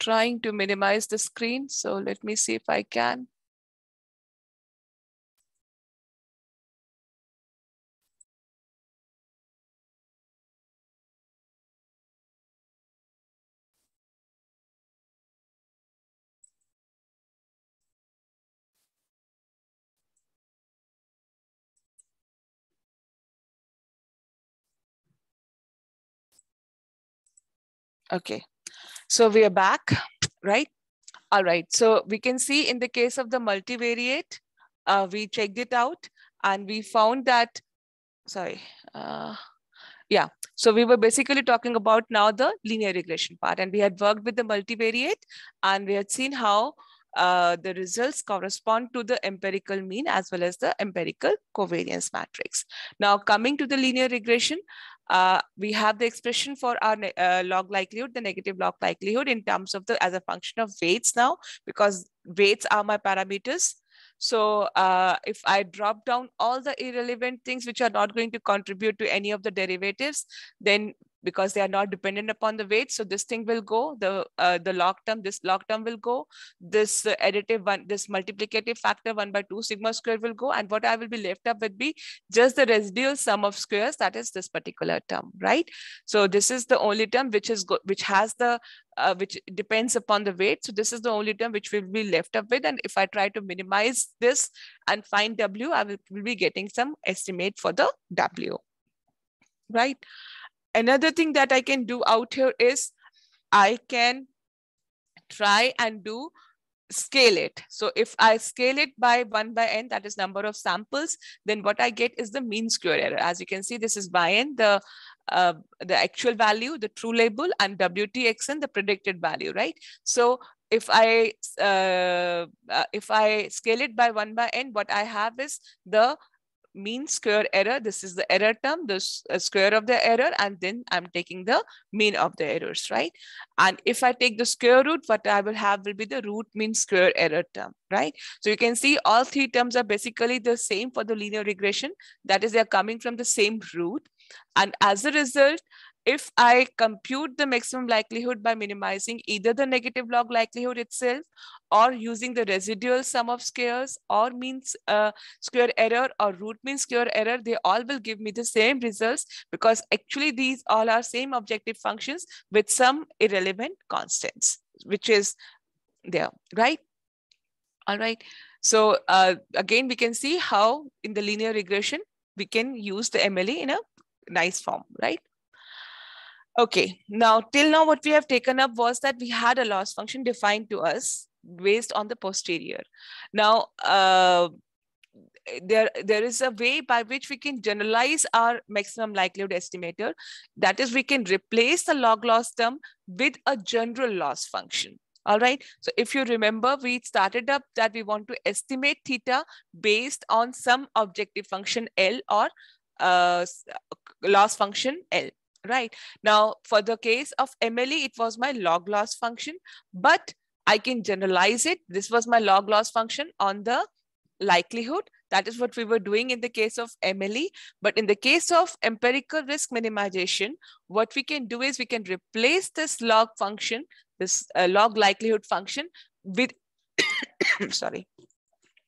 trying to minimize the screen. So let me see if I can. Okay, so we are back, right? All right, so we can see in the case of the multivariate, uh, we checked it out and we found that, sorry, uh, yeah. So we were basically talking about now the linear regression part and we had worked with the multivariate and we had seen how uh, the results correspond to the empirical mean as well as the empirical covariance matrix. Now coming to the linear regression, uh, we have the expression for our uh, log likelihood, the negative log likelihood in terms of the as a function of weights now, because weights are my parameters. So uh, if I drop down all the irrelevant things which are not going to contribute to any of the derivatives, then because they are not dependent upon the weight. So this thing will go, the uh, the log term, this log term will go, this uh, additive one, this multiplicative factor one by two sigma squared will go. And what I will be left up with be just the residual sum of squares, that is this particular term, right? So this is the only term which is which has the uh, which depends upon the weight. So this is the only term which will be left up with. And if I try to minimize this and find W, I will, will be getting some estimate for the W, right? another thing that I can do out here is I can try and do scale it. So if I scale it by 1 by n, that is number of samples, then what I get is the mean square error. As you can see, this is by n, the, uh, the actual value, the true label, and WTXN, the predicted value, right? So if I, uh, uh, if I scale it by 1 by n, what I have is the mean square error. This is the error term, the uh, square of the error, and then I'm taking the mean of the errors, right? And if I take the square root, what I will have will be the root mean square error term, right? So you can see all three terms are basically the same for the linear regression. That is, they're coming from the same root. And as a result, if I compute the maximum likelihood by minimizing either the negative log likelihood itself or using the residual sum of squares or means uh, square error or root mean square error, they all will give me the same results because actually these all are same objective functions with some irrelevant constants, which is there, right? All right. So uh, again, we can see how in the linear regression, we can use the MLE in a nice form, right? Okay, now till now what we have taken up was that we had a loss function defined to us based on the posterior. Now, uh, there, there is a way by which we can generalize our maximum likelihood estimator. That is, we can replace the log loss term with a general loss function. All right. So if you remember, we started up that we want to estimate theta based on some objective function L or uh, loss function L right? Now, for the case of MLE, it was my log loss function, but I can generalize it. This was my log loss function on the likelihood. That is what we were doing in the case of MLE. But in the case of empirical risk minimization, what we can do is we can replace this log function, this uh, log likelihood function with, sorry,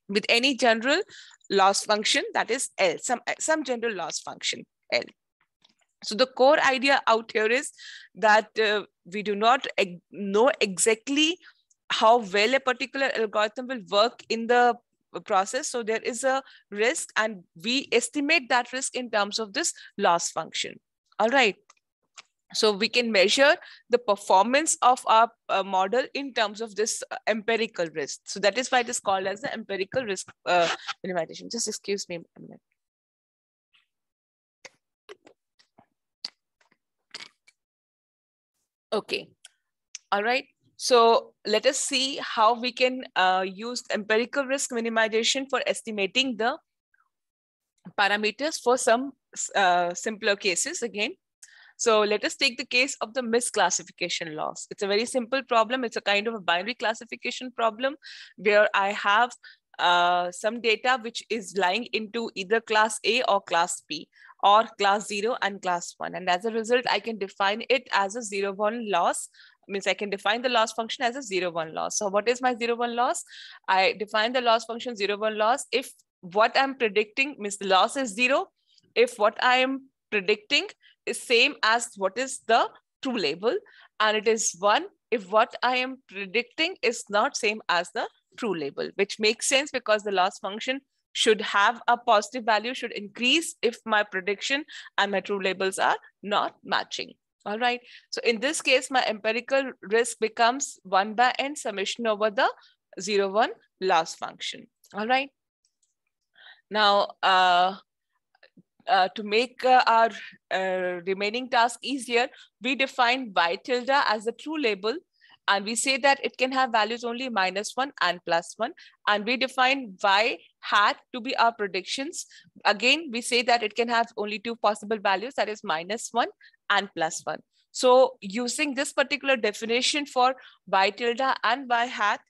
with any general loss function that is L, some, some general loss function L so the core idea out here is that uh, we do not eg- know exactly how well a particular algorithm will work in the process so there is a risk and we estimate that risk in terms of this loss function all right so we can measure the performance of our uh, model in terms of this uh, empirical risk so that is why it is called as the empirical risk uh, minimization just excuse me a minute Okay, all right. So let us see how we can uh, use empirical risk minimization for estimating the parameters for some uh, simpler cases again. So let us take the case of the misclassification loss. It's a very simple problem. It's a kind of a binary classification problem where I have uh, some data which is lying into either class A or class B or class 0 and class 1. And as a result, I can define it as a 0, 1 loss. Means I can define the loss function as a 0, 1 loss. So what is my 0, 1 loss? I define the loss function 0, 1 loss if what I'm predicting means the loss is 0. If what I am predicting is same as what is the true label and it is 1 if what I am predicting is not same as the true label, which makes sense because the loss function should have a positive value, should increase if my prediction and my true labels are not matching. All right. So in this case, my empirical risk becomes 1 by n summation over the 0, 1 loss function. All right. Now, uh, uh, to make uh, our uh, remaining task easier, we define y tilde as the true label and we say that it can have values only minus one and plus one. And we define y hat to be our predictions. Again, we say that it can have only two possible values, that is minus one and plus one. So using this particular definition for y tilde and y hat,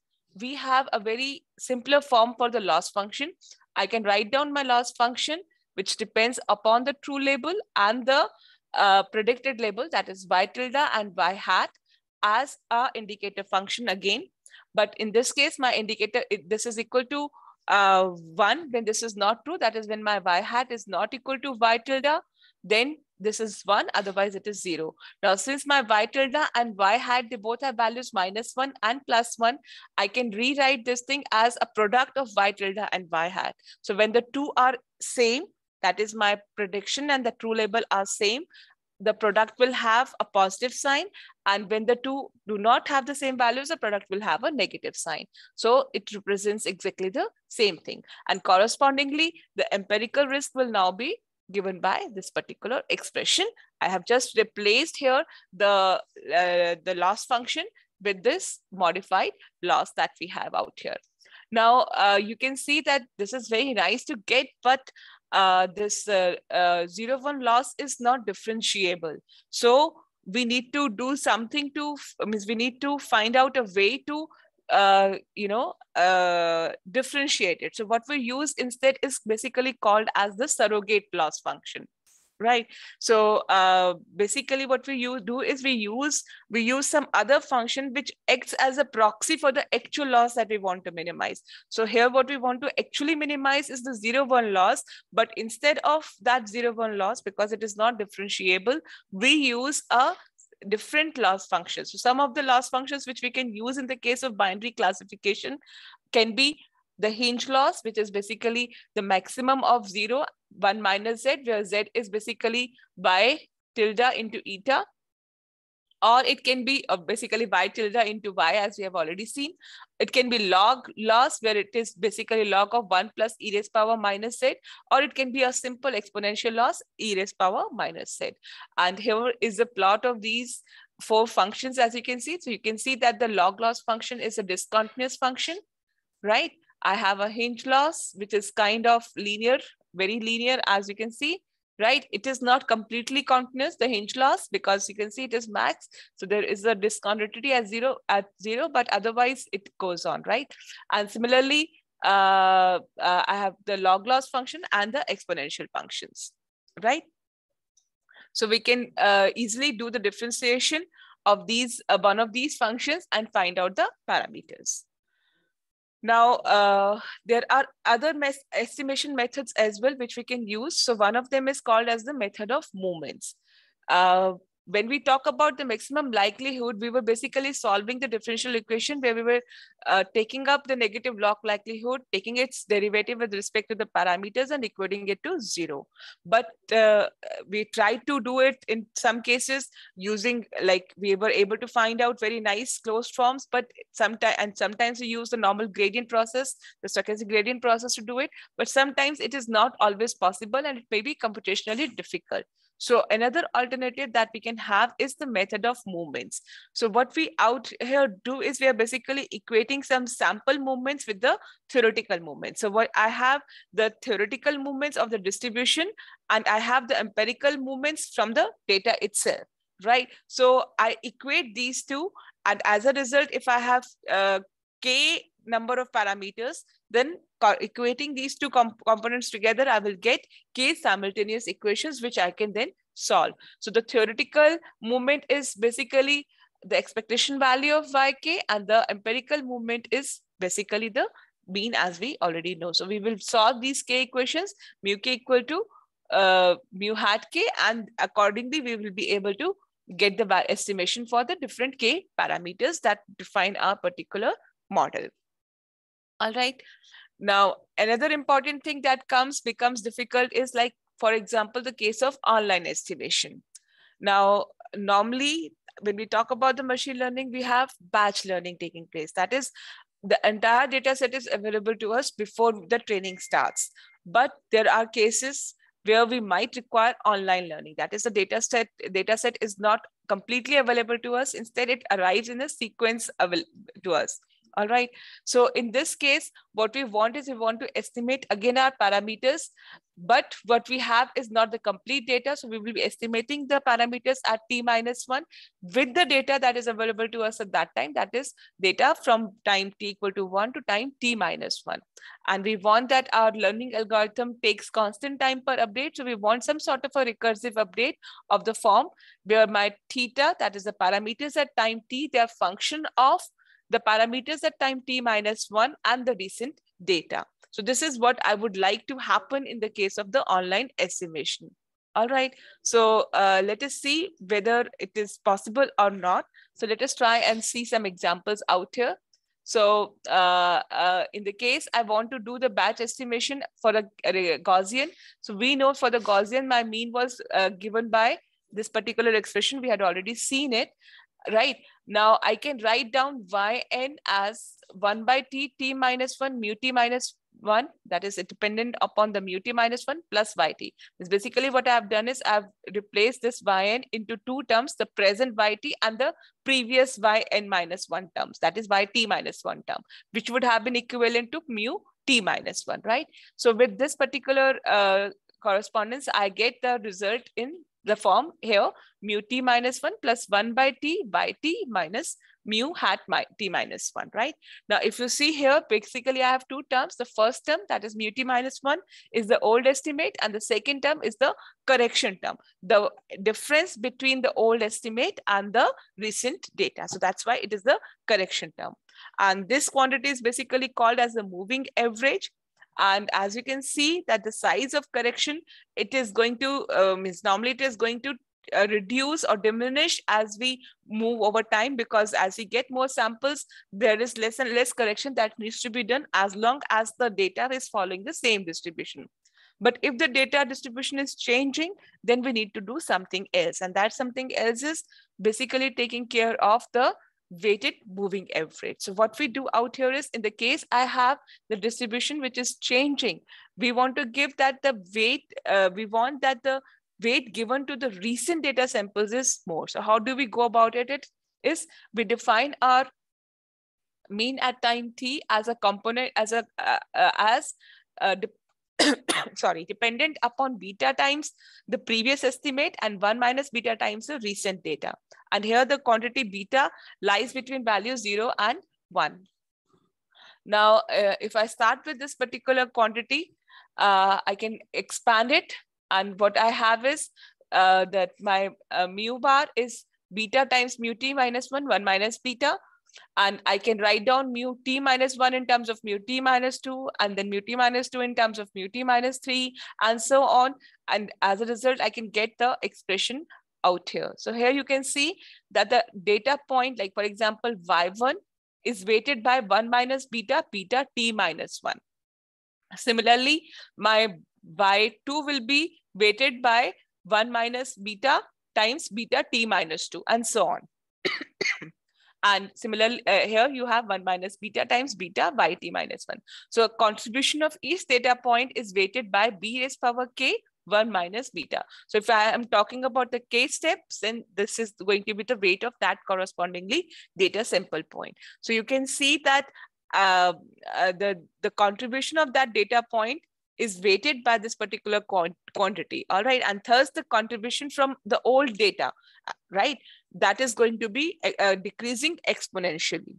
we have a very simpler form for the loss function. I can write down my loss function, which depends upon the true label and the uh, predicted label, that is y tilde and y hat as a indicator function again. But in this case, my indicator, this is equal to uh, 1, then this is not true. That is when my y hat is not equal to y tilde, then this is 1, otherwise it is 0. Now, since my y tilde and y hat, they both have values minus 1 and plus 1, I can rewrite this thing as a product of y tilde and y hat. So when the two are same, that is my prediction and the true label are same, the product will have a positive sign. And when the two do not have the same values, the product will have a negative sign. So it represents exactly the same thing. And correspondingly, the empirical risk will now be given by this particular expression. I have just replaced here the, uh, the loss function with this modified loss that we have out here. Now, uh, you can see that this is very nice to get, but uh, this uh, uh, zero one loss is not differentiable. So we need to do something to, I mean, we need to find out a way to, uh, you know, uh, differentiate it. So what we use instead is basically called as the surrogate loss function right? So uh, basically what we use, do is we use, we use some other function which acts as a proxy for the actual loss that we want to minimize. So here what we want to actually minimize is the zero one loss, but instead of that zero one loss, because it is not differentiable, we use a different loss functions. So some of the loss functions which we can use in the case of binary classification can be the hinge loss, which is basically the maximum of 0, 1 minus z, where z is basically y tilde into eta. Or it can be uh, basically y tilde into y, as we have already seen. It can be log loss, where it is basically log of 1 plus e raised power minus z. Or it can be a simple exponential loss, e raised power minus z. And here is the plot of these four functions, as you can see. So you can see that the log loss function is a discontinuous function right? I have a hinge loss, which is kind of linear, very linear, as you can see, right? It is not completely continuous, the hinge loss, because you can see it is max. So there is a discontinuity at zero, at zero, but otherwise it goes on, right? And similarly, uh, uh, I have the log loss function and the exponential functions, right? So we can uh, easily do the differentiation of these uh, one of these functions and find out the parameters. Now, uh, there are other estimation methods as well, which we can use. So one of them is called as the method of moments. Uh, when we talk about the maximum likelihood, we were basically solving the differential equation where we were uh, taking up the negative log likelihood, taking its derivative with respect to the parameters and equating it to zero. But uh, we tried to do it in some cases using like we were able to find out very nice closed forms, but sometimes and sometimes we use the normal gradient process, the stochastic gradient process to do it. But sometimes it is not always possible and it may be computationally difficult. So another alternative that we can have is the method of movements. So what we out here do is we are basically equating some sample movements with the theoretical movements. So what I have the theoretical movements of the distribution and I have the empirical movements from the data itself, right? So I equate these two and as a result, if I have uh, k number of parameters, then equating these two comp components together, I will get k simultaneous equations, which I can then solve. So the theoretical movement is basically the expectation value of yk and the empirical movement is basically the mean as we already know. So we will solve these k equations, mu k equal to uh, mu hat k and accordingly we will be able to get the estimation for the different k parameters that define our particular model. All right. Now, another important thing that comes becomes difficult is like, for example, the case of online estimation. Now, normally when we talk about the machine learning, we have batch learning taking place. That is the entire data set is available to us before the training starts. But there are cases where we might require online learning. That is the data set, data set is not completely available to us. Instead, it arrives in a sequence to us all right? So in this case, what we want is we want to estimate again our parameters, but what we have is not the complete data. So we will be estimating the parameters at t minus one with the data that is available to us at that time. That is data from time t equal to one to time t minus one. And we want that our learning algorithm takes constant time per update. So we want some sort of a recursive update of the form where my theta, that is the parameters at time t, they are function of the parameters at time t minus 1 and the recent data. So this is what I would like to happen in the case of the online estimation. All right, so uh, let us see whether it is possible or not. So let us try and see some examples out here. So uh, uh, in the case, I want to do the batch estimation for a, a Gaussian. So we know for the Gaussian, my mean was uh, given by this particular expression. We had already seen it right? Now I can write down yn as 1 by t, t minus 1, mu t minus 1, that is dependent upon the mu t minus 1 plus yt. It's basically what I've done is I've replaced this yn into two terms, the present yt and the previous yn minus 1 terms, that is yt minus 1 term, which would have been equivalent to mu t minus 1, right? So with this particular uh, correspondence, I get the result in the form here mu t minus 1 plus 1 by t by t minus mu hat my, t minus 1, right? Now, if you see here, basically I have two terms. The first term, that is mu t minus 1, is the old estimate and the second term is the correction term, the difference between the old estimate and the recent data. So that's why it is the correction term. And this quantity is basically called as the moving average and as you can see that the size of correction it is going to um, uh, is normally it is going to uh, reduce or diminish as we move over time because as we get more samples there is less and less correction that needs to be done as long as the data is following the same distribution but if the data distribution is changing then we need to do something else and that something else is basically taking care of the weighted moving average. So what we do out here is in the case I have the distribution which is changing, we want to give that the weight, uh, we want that the weight given to the recent data samples is more. So how do we go about it? It is we define our mean at time t as a component as a uh, uh, as uh, de sorry dependent upon beta times the previous estimate and 1 minus beta times the recent data and here the quantity beta lies between value 0 and 1. Now, uh, if I start with this particular quantity, uh, I can expand it. And what I have is uh, that my uh, mu bar is beta times mu t minus 1, 1 minus beta. And I can write down mu t minus 1 in terms of mu t minus 2, and then mu t minus 2 in terms of mu t minus 3, and so on. And as a result, I can get the expression out here. So here you can see that the data point, like for example, y1 is weighted by 1 minus beta, beta t minus 1. Similarly, my y2 will be weighted by 1 minus beta times beta t minus 2 and so on. and similarly, uh, here you have 1 minus beta times beta yt minus 1. So a contribution of each data point is weighted by b raised power k 1 minus beta. So if I am talking about the k steps, then this is going to be the weight of that correspondingly data sample point. So you can see that uh, uh, the, the contribution of that data point is weighted by this particular quantity, all right? And thus the contribution from the old data, right? That is going to be uh, uh decreasing exponentially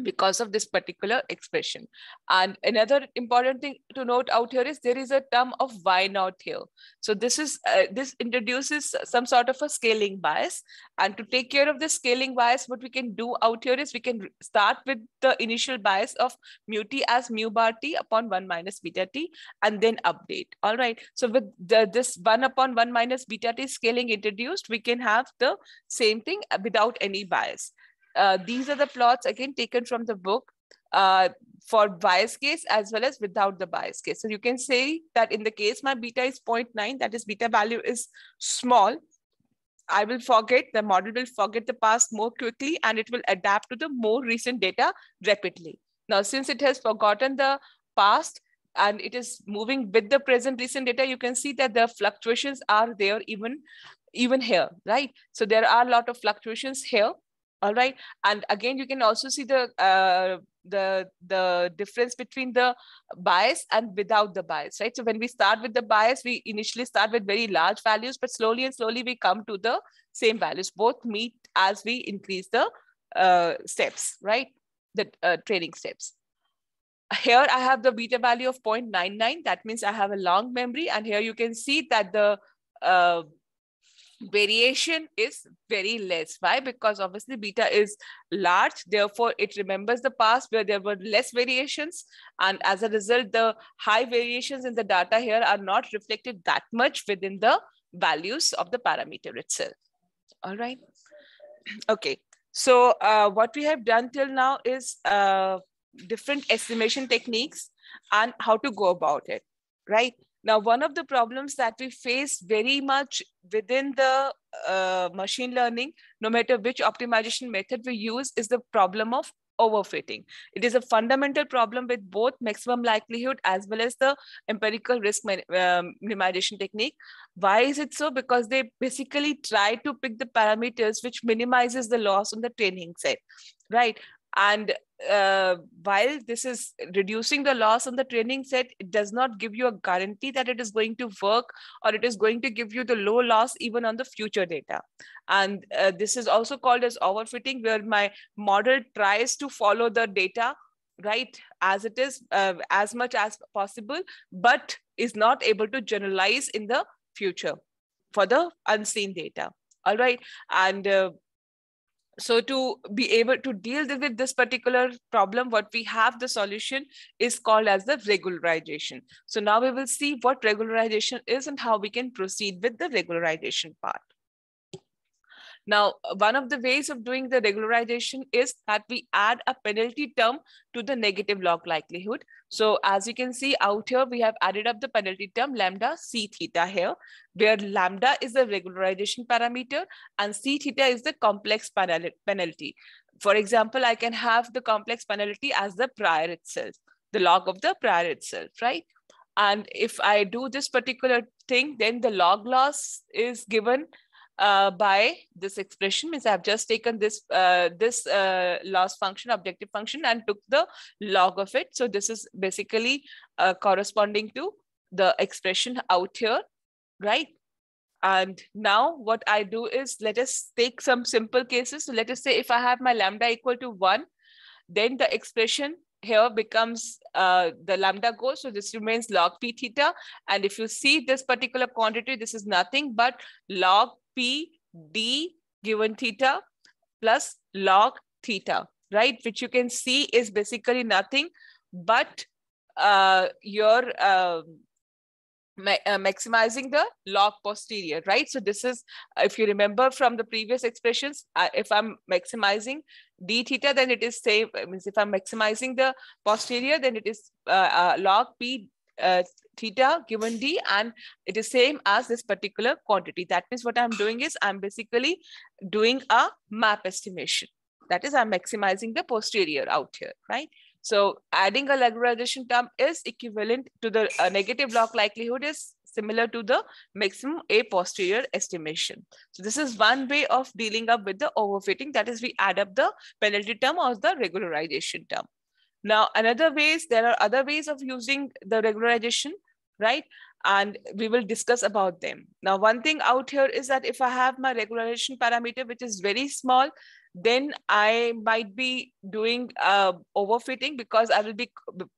because of this particular expression. And another important thing to note out here is there is a term of why not here. So this is uh, this introduces some sort of a scaling bias. And to take care of the scaling bias, what we can do out here is we can start with the initial bias of mu t as mu bar t upon 1 minus beta t and then update. All right. So with the, this 1 upon 1 minus beta t scaling introduced, we can have the same thing without any bias. Uh, these are the plots again taken from the book uh, for bias case as well as without the bias case. So you can say that in the case my beta is 0.9, that is beta value is small. I will forget, the model will forget the past more quickly and it will adapt to the more recent data rapidly. Now, since it has forgotten the past and it is moving with the present recent data, you can see that the fluctuations are there even, even here, right? So there are a lot of fluctuations here all right and again you can also see the uh, the the difference between the bias and without the bias right so when we start with the bias we initially start with very large values but slowly and slowly we come to the same values both meet as we increase the uh, steps right the uh, training steps here I have the beta value of 0.99. That means I have a long memory. And here you can see that the uh, variation is very less. Why? Because obviously beta is large. Therefore, it remembers the past where there were less variations. And as a result, the high variations in the data here are not reflected that much within the values of the parameter itself. All right. Okay. So uh, what we have done till now is uh, different estimation techniques and how to go about it, right? Now, one of the problems that we face very much within the uh, machine learning, no matter which optimization method we use, is the problem of overfitting. It is a fundamental problem with both maximum likelihood as well as the empirical risk um, minimization technique. Why is it so? Because they basically try to pick the parameters which minimizes the loss on the training set, right? and uh, while this is reducing the loss on the training set it does not give you a guarantee that it is going to work or it is going to give you the low loss even on the future data and uh, this is also called as overfitting where my model tries to follow the data right as it is uh, as much as possible but is not able to generalize in the future for the unseen data all right and uh, so to be able to deal with this particular problem, what we have the solution is called as the regularization. So now we will see what regularization is and how we can proceed with the regularization part. Now, one of the ways of doing the regularization is that we add a penalty term to the negative log likelihood. So as you can see out here, we have added up the penalty term lambda c theta here, where lambda is the regularization parameter and c theta is the complex penalty. For example, I can have the complex penalty as the prior itself, the log of the prior itself, right? And if I do this particular thing, then the log loss is given uh, by this expression means I have just taken this uh, this uh, loss function, objective function, and took the log of it. So this is basically uh, corresponding to the expression out here, right? And now what I do is let us take some simple cases. So let us say if I have my lambda equal to one, then the expression here becomes uh, the lambda goes, so this remains log p theta. And if you see this particular quantity, this is nothing but log P D given theta plus log theta, right? Which you can see is basically nothing but uh, your uh, ma uh, maximizing the log posterior, right? So this is, uh, if you remember from the previous expressions, uh, if I'm maximizing d theta, then it is same, if I'm maximizing the posterior, then it is uh, log p uh, theta given d and it is same as this particular quantity. That means what I'm doing is I'm basically doing a map estimation. That is I'm maximizing the posterior out here, right? So adding a regularization term is equivalent to the uh, negative log likelihood is similar to the maximum a posterior estimation. So this is one way of dealing up with the overfitting. That is we add up the penalty term or the regularization term. Now, another ways, there are other ways of using the regularization, right? And we will discuss about them. Now, one thing out here is that if I have my regularization parameter, which is very small, then I might be doing uh, overfitting because I will be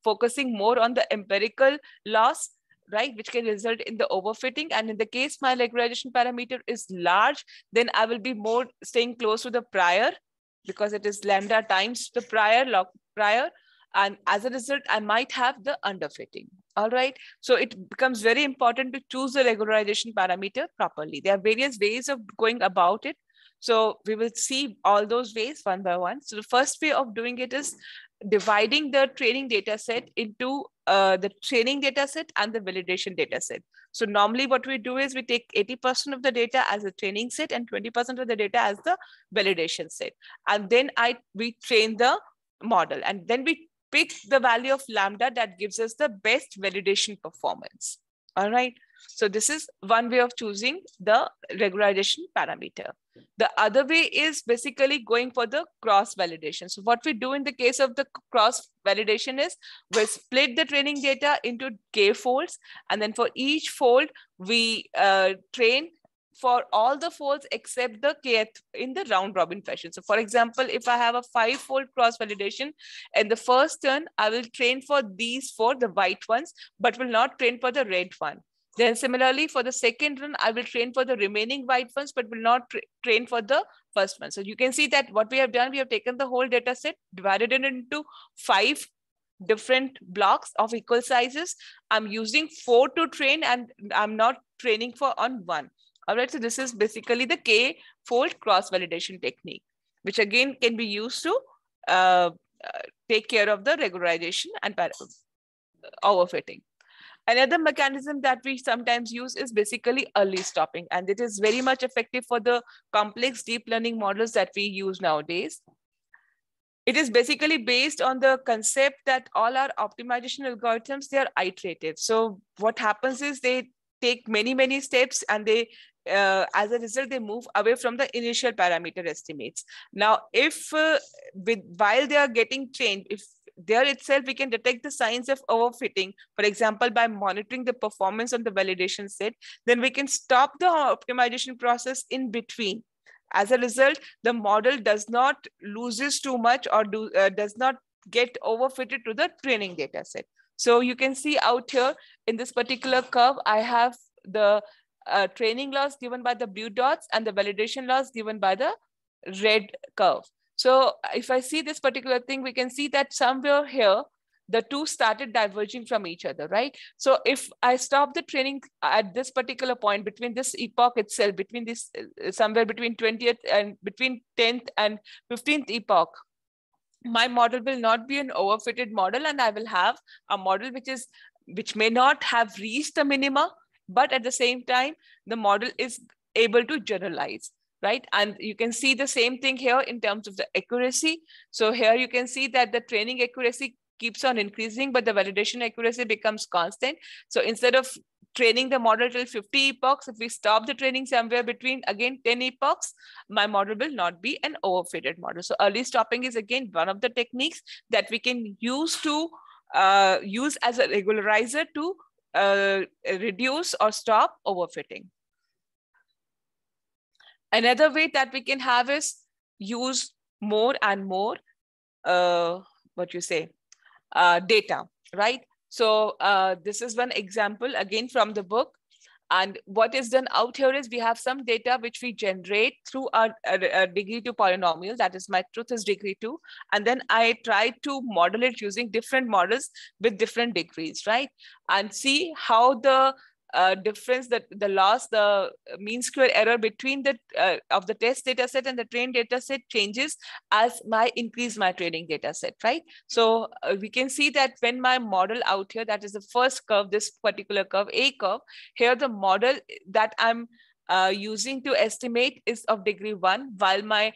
focusing more on the empirical loss, right, which can result in the overfitting. And in the case my regularization parameter is large, then I will be more staying close to the prior because it is lambda times the prior log prior and as a result i might have the underfitting all right so it becomes very important to choose the regularization parameter properly there are various ways of going about it so we will see all those ways one by one so the first way of doing it is dividing the training data set into uh, the training data set and the validation data set. So normally what we do is we take 80% of the data as a training set and 20% of the data as the validation set. And then I we train the model and then we pick the value of lambda that gives us the best validation performance. All right. So this is one way of choosing the regularization parameter. The other way is basically going for the cross validation. So what we do in the case of the cross validation is we split the training data into k folds. And then for each fold, we uh, train for all the folds except the kth in the round robin fashion. So for example, if I have a five fold cross validation and the first turn, I will train for these four, the white ones, but will not train for the red one. Then similarly, for the second run, I will train for the remaining white ones, but will not tra train for the first one. So you can see that what we have done, we have taken the whole data set, divided it into five different blocks of equal sizes. I'm using four to train and I'm not training for on one. All right, so this is basically the K-fold cross-validation technique, which again can be used to uh, take care of the regularization and overfitting. Another mechanism that we sometimes use is basically early stopping, and it is very much effective for the complex deep learning models that we use nowadays. It is basically based on the concept that all our optimization algorithms, they are iterative. So what happens is they take many, many steps and they uh, as a result, they move away from the initial parameter estimates. Now, if uh, with, while they are getting trained, if there itself we can detect the signs of overfitting, for example, by monitoring the performance on the validation set, then we can stop the optimization process in between. As a result, the model does not loses too much or do, uh, does not get overfitted to the training data set. So you can see out here in this particular curve, I have the uh, training loss given by the blue dots and the validation loss given by the red curve. So if I see this particular thing, we can see that somewhere here, the two started diverging from each other, right? So if I stop the training at this particular point between this epoch itself, between this somewhere between 20th and between 10th and 15th epoch, my model will not be an overfitted model and I will have a model which is which may not have reached the minima, but at the same time the model is able to generalize right and you can see the same thing here in terms of the accuracy so here you can see that the training accuracy keeps on increasing but the validation accuracy becomes constant so instead of training the model till 50 epochs if we stop the training somewhere between again 10 epochs my model will not be an overfitted model so early stopping is again one of the techniques that we can use to uh, use as a regularizer to uh, reduce or stop overfitting. Another way that we can have is use more and more, uh, what you say, uh, data, right? So uh, this is one example again from the book. And what is done out here is we have some data which we generate through our, our, degree two polynomial, that is my truth is degree two. And then I try to model it using different models with different degrees, right? And see how the uh, difference that the loss, the mean square error between the uh, of the test data set and the train data set changes as my increase my training data set, right? So uh, we can see that when my model out here, that is the first curve, this particular curve, A curve, here the model that I'm uh, using to estimate is of degree one, while my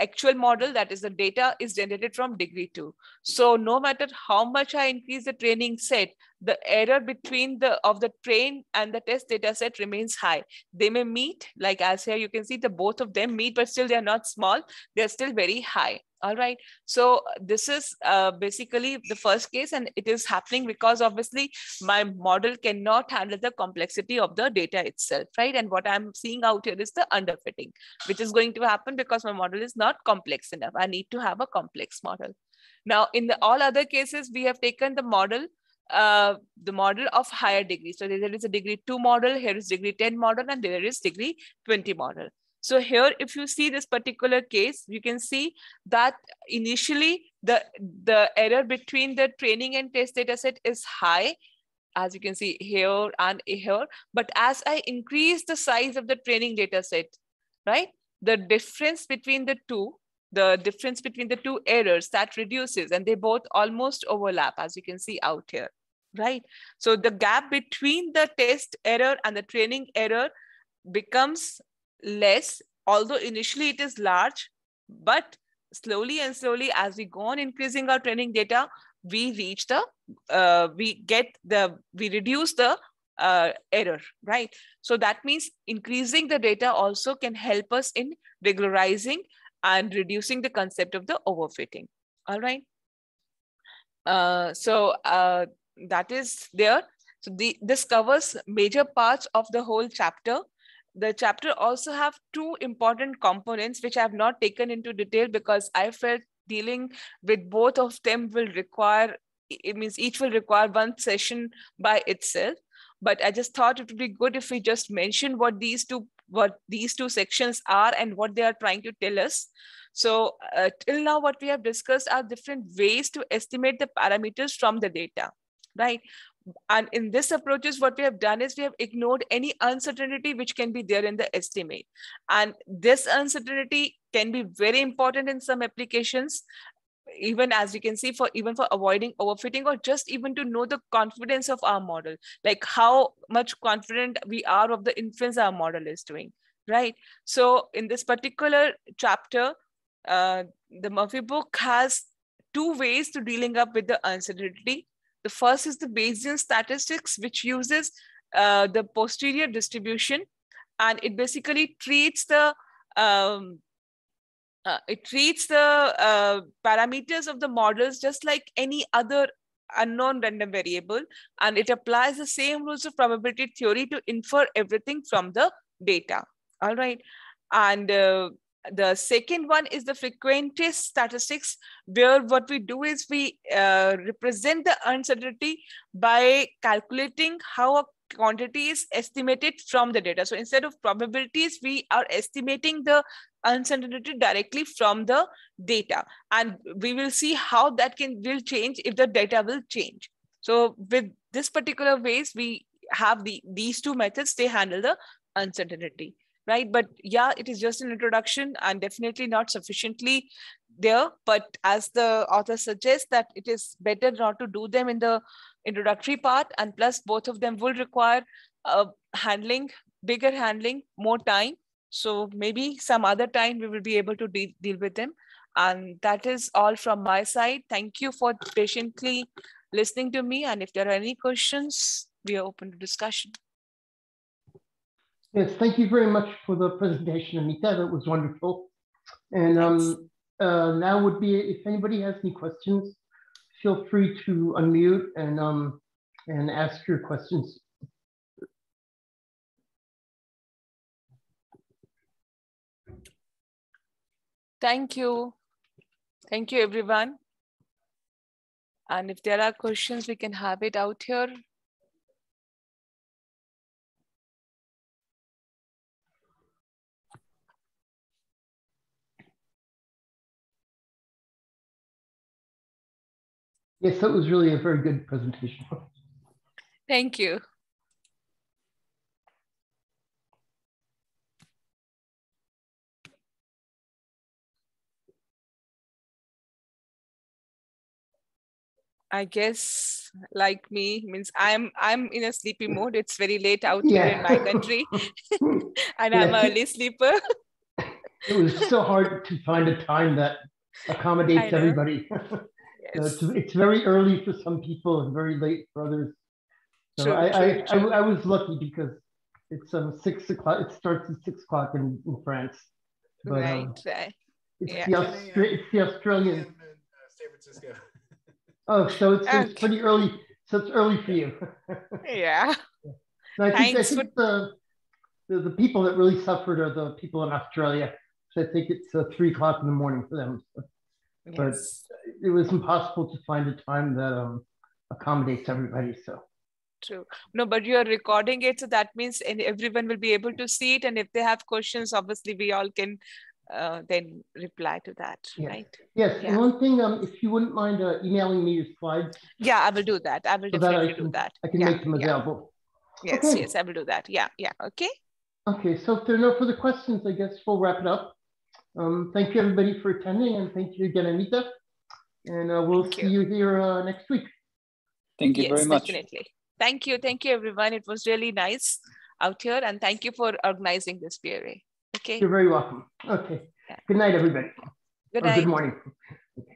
actual model, that is the data is generated from degree two. So no matter how much I increase the training set, the error between the of the train and the test data set remains high. They may meet, like as here you can see the both of them meet, but still they are not small. They're still very high. All right. So this is uh, basically the first case and it is happening because obviously my model cannot handle the complexity of the data itself, right? And what I'm seeing out here is the underfitting, which is going to happen because my model is not complex enough. I need to have a complex model. Now, in the, all other cases, we have taken the model uh, the model of higher degree. So there is a degree 2 model, here is degree 10 model, and there is degree 20 model. So here, if you see this particular case, you can see that initially the, the error between the training and test dataset is high, as you can see here and here. But as I increase the size of the training dataset, right, the difference between the two, the difference between the two errors that reduces and they both almost overlap as you can see out here, right? So the gap between the test error and the training error becomes less, although initially it is large, but slowly and slowly as we go on increasing our training data, we reach the, uh, we get the, we reduce the uh, error, right? So that means increasing the data also can help us in regularizing and reducing the concept of the overfitting, all right? Uh, so uh, that is there. So the, this covers major parts of the whole chapter the chapter also have two important components which I have not taken into detail because I felt dealing with both of them will require it means each will require one session by itself but i just thought it would be good if we just mention what these two what these two sections are and what they are trying to tell us so uh, till now what we have discussed are different ways to estimate the parameters from the data right and in this approaches what we have done is we have ignored any uncertainty which can be there in the estimate and this uncertainty can be very important in some applications even as we can see for even for avoiding overfitting or just even to know the confidence of our model like how much confident we are of the inference our model is doing right so in this particular chapter uh, the murphy book has two ways to dealing up with the uncertainty the first is the Bayesian statistics, which uses uh, the posterior distribution, and it basically treats the um, uh, it treats the uh, parameters of the models just like any other unknown random variable, and it applies the same rules of probability theory to infer everything from the data. All right, and uh, the second one is the frequentist statistics, where what we do is we uh, represent the uncertainty by calculating how a quantity is estimated from the data. So instead of probabilities, we are estimating the uncertainty directly from the data. And we will see how that can will change if the data will change. So with this particular ways, we have the, these two methods, they handle the uncertainty right but yeah it is just an introduction and definitely not sufficiently there but as the author suggests that it is better not to do them in the introductory part and plus both of them will require uh, handling bigger handling more time so maybe some other time we will be able to de deal with them and that is all from my side thank you for patiently listening to me and if there are any questions we are open to discussion Yes, thank you very much for the presentation, Amita. That was wonderful. And um, uh, now would be, if anybody has any questions, feel free to unmute and, um, and ask your questions. Thank you. Thank you, everyone. And if there are questions, we can have it out here. Yes, that was really a very good presentation. Thank you. I guess like me means I'm I'm in a sleepy mode. It's very late out yeah. here in my country, and yeah. I'm an early sleeper. it was so hard to find a time that accommodates everybody. it's, it's very early for some people and very late for others. So true, I, true, I, true. I, I, was lucky because it's um six o'clock. It starts at six o'clock in, in France. But, um, right. Um, It's, yeah. the Austra- yeah. it's the Australian. uh, San Francisco. oh, so it's, okay. it's pretty early. So it's early for you. yeah. I think, Thanks I think for- the, the, the people that really suffered are the people in Australia. So I think it's uh, three o'clock in the morning for them. Yes. But it was impossible to find a time that um, accommodates everybody. So true. No, but you are recording it, so that means and everyone will be able to see it. And if they have questions, obviously we all can uh, then reply to that, right? Yes. Yeah. One thing, um, if you wouldn't mind uh, emailing me your slides. Yeah, I will do that. I will so definitely that I can, do that. I can yeah, make them available. Yeah. Yes, okay. yes, I will do that. Yeah, yeah. Okay. Okay. So if there are no further questions, I guess we'll wrap it up. Um, thank you everybody for attending and thank you again, Anita. And uh, we'll Thank see you, you here uh, next week. Thank you yes, very much. Definitely. Thank you. Thank you, everyone. It was really nice out here. And thank you for organizing this PRA. Okay. You're very welcome. Okay. Yeah. Good night, everybody. Good night. good morning.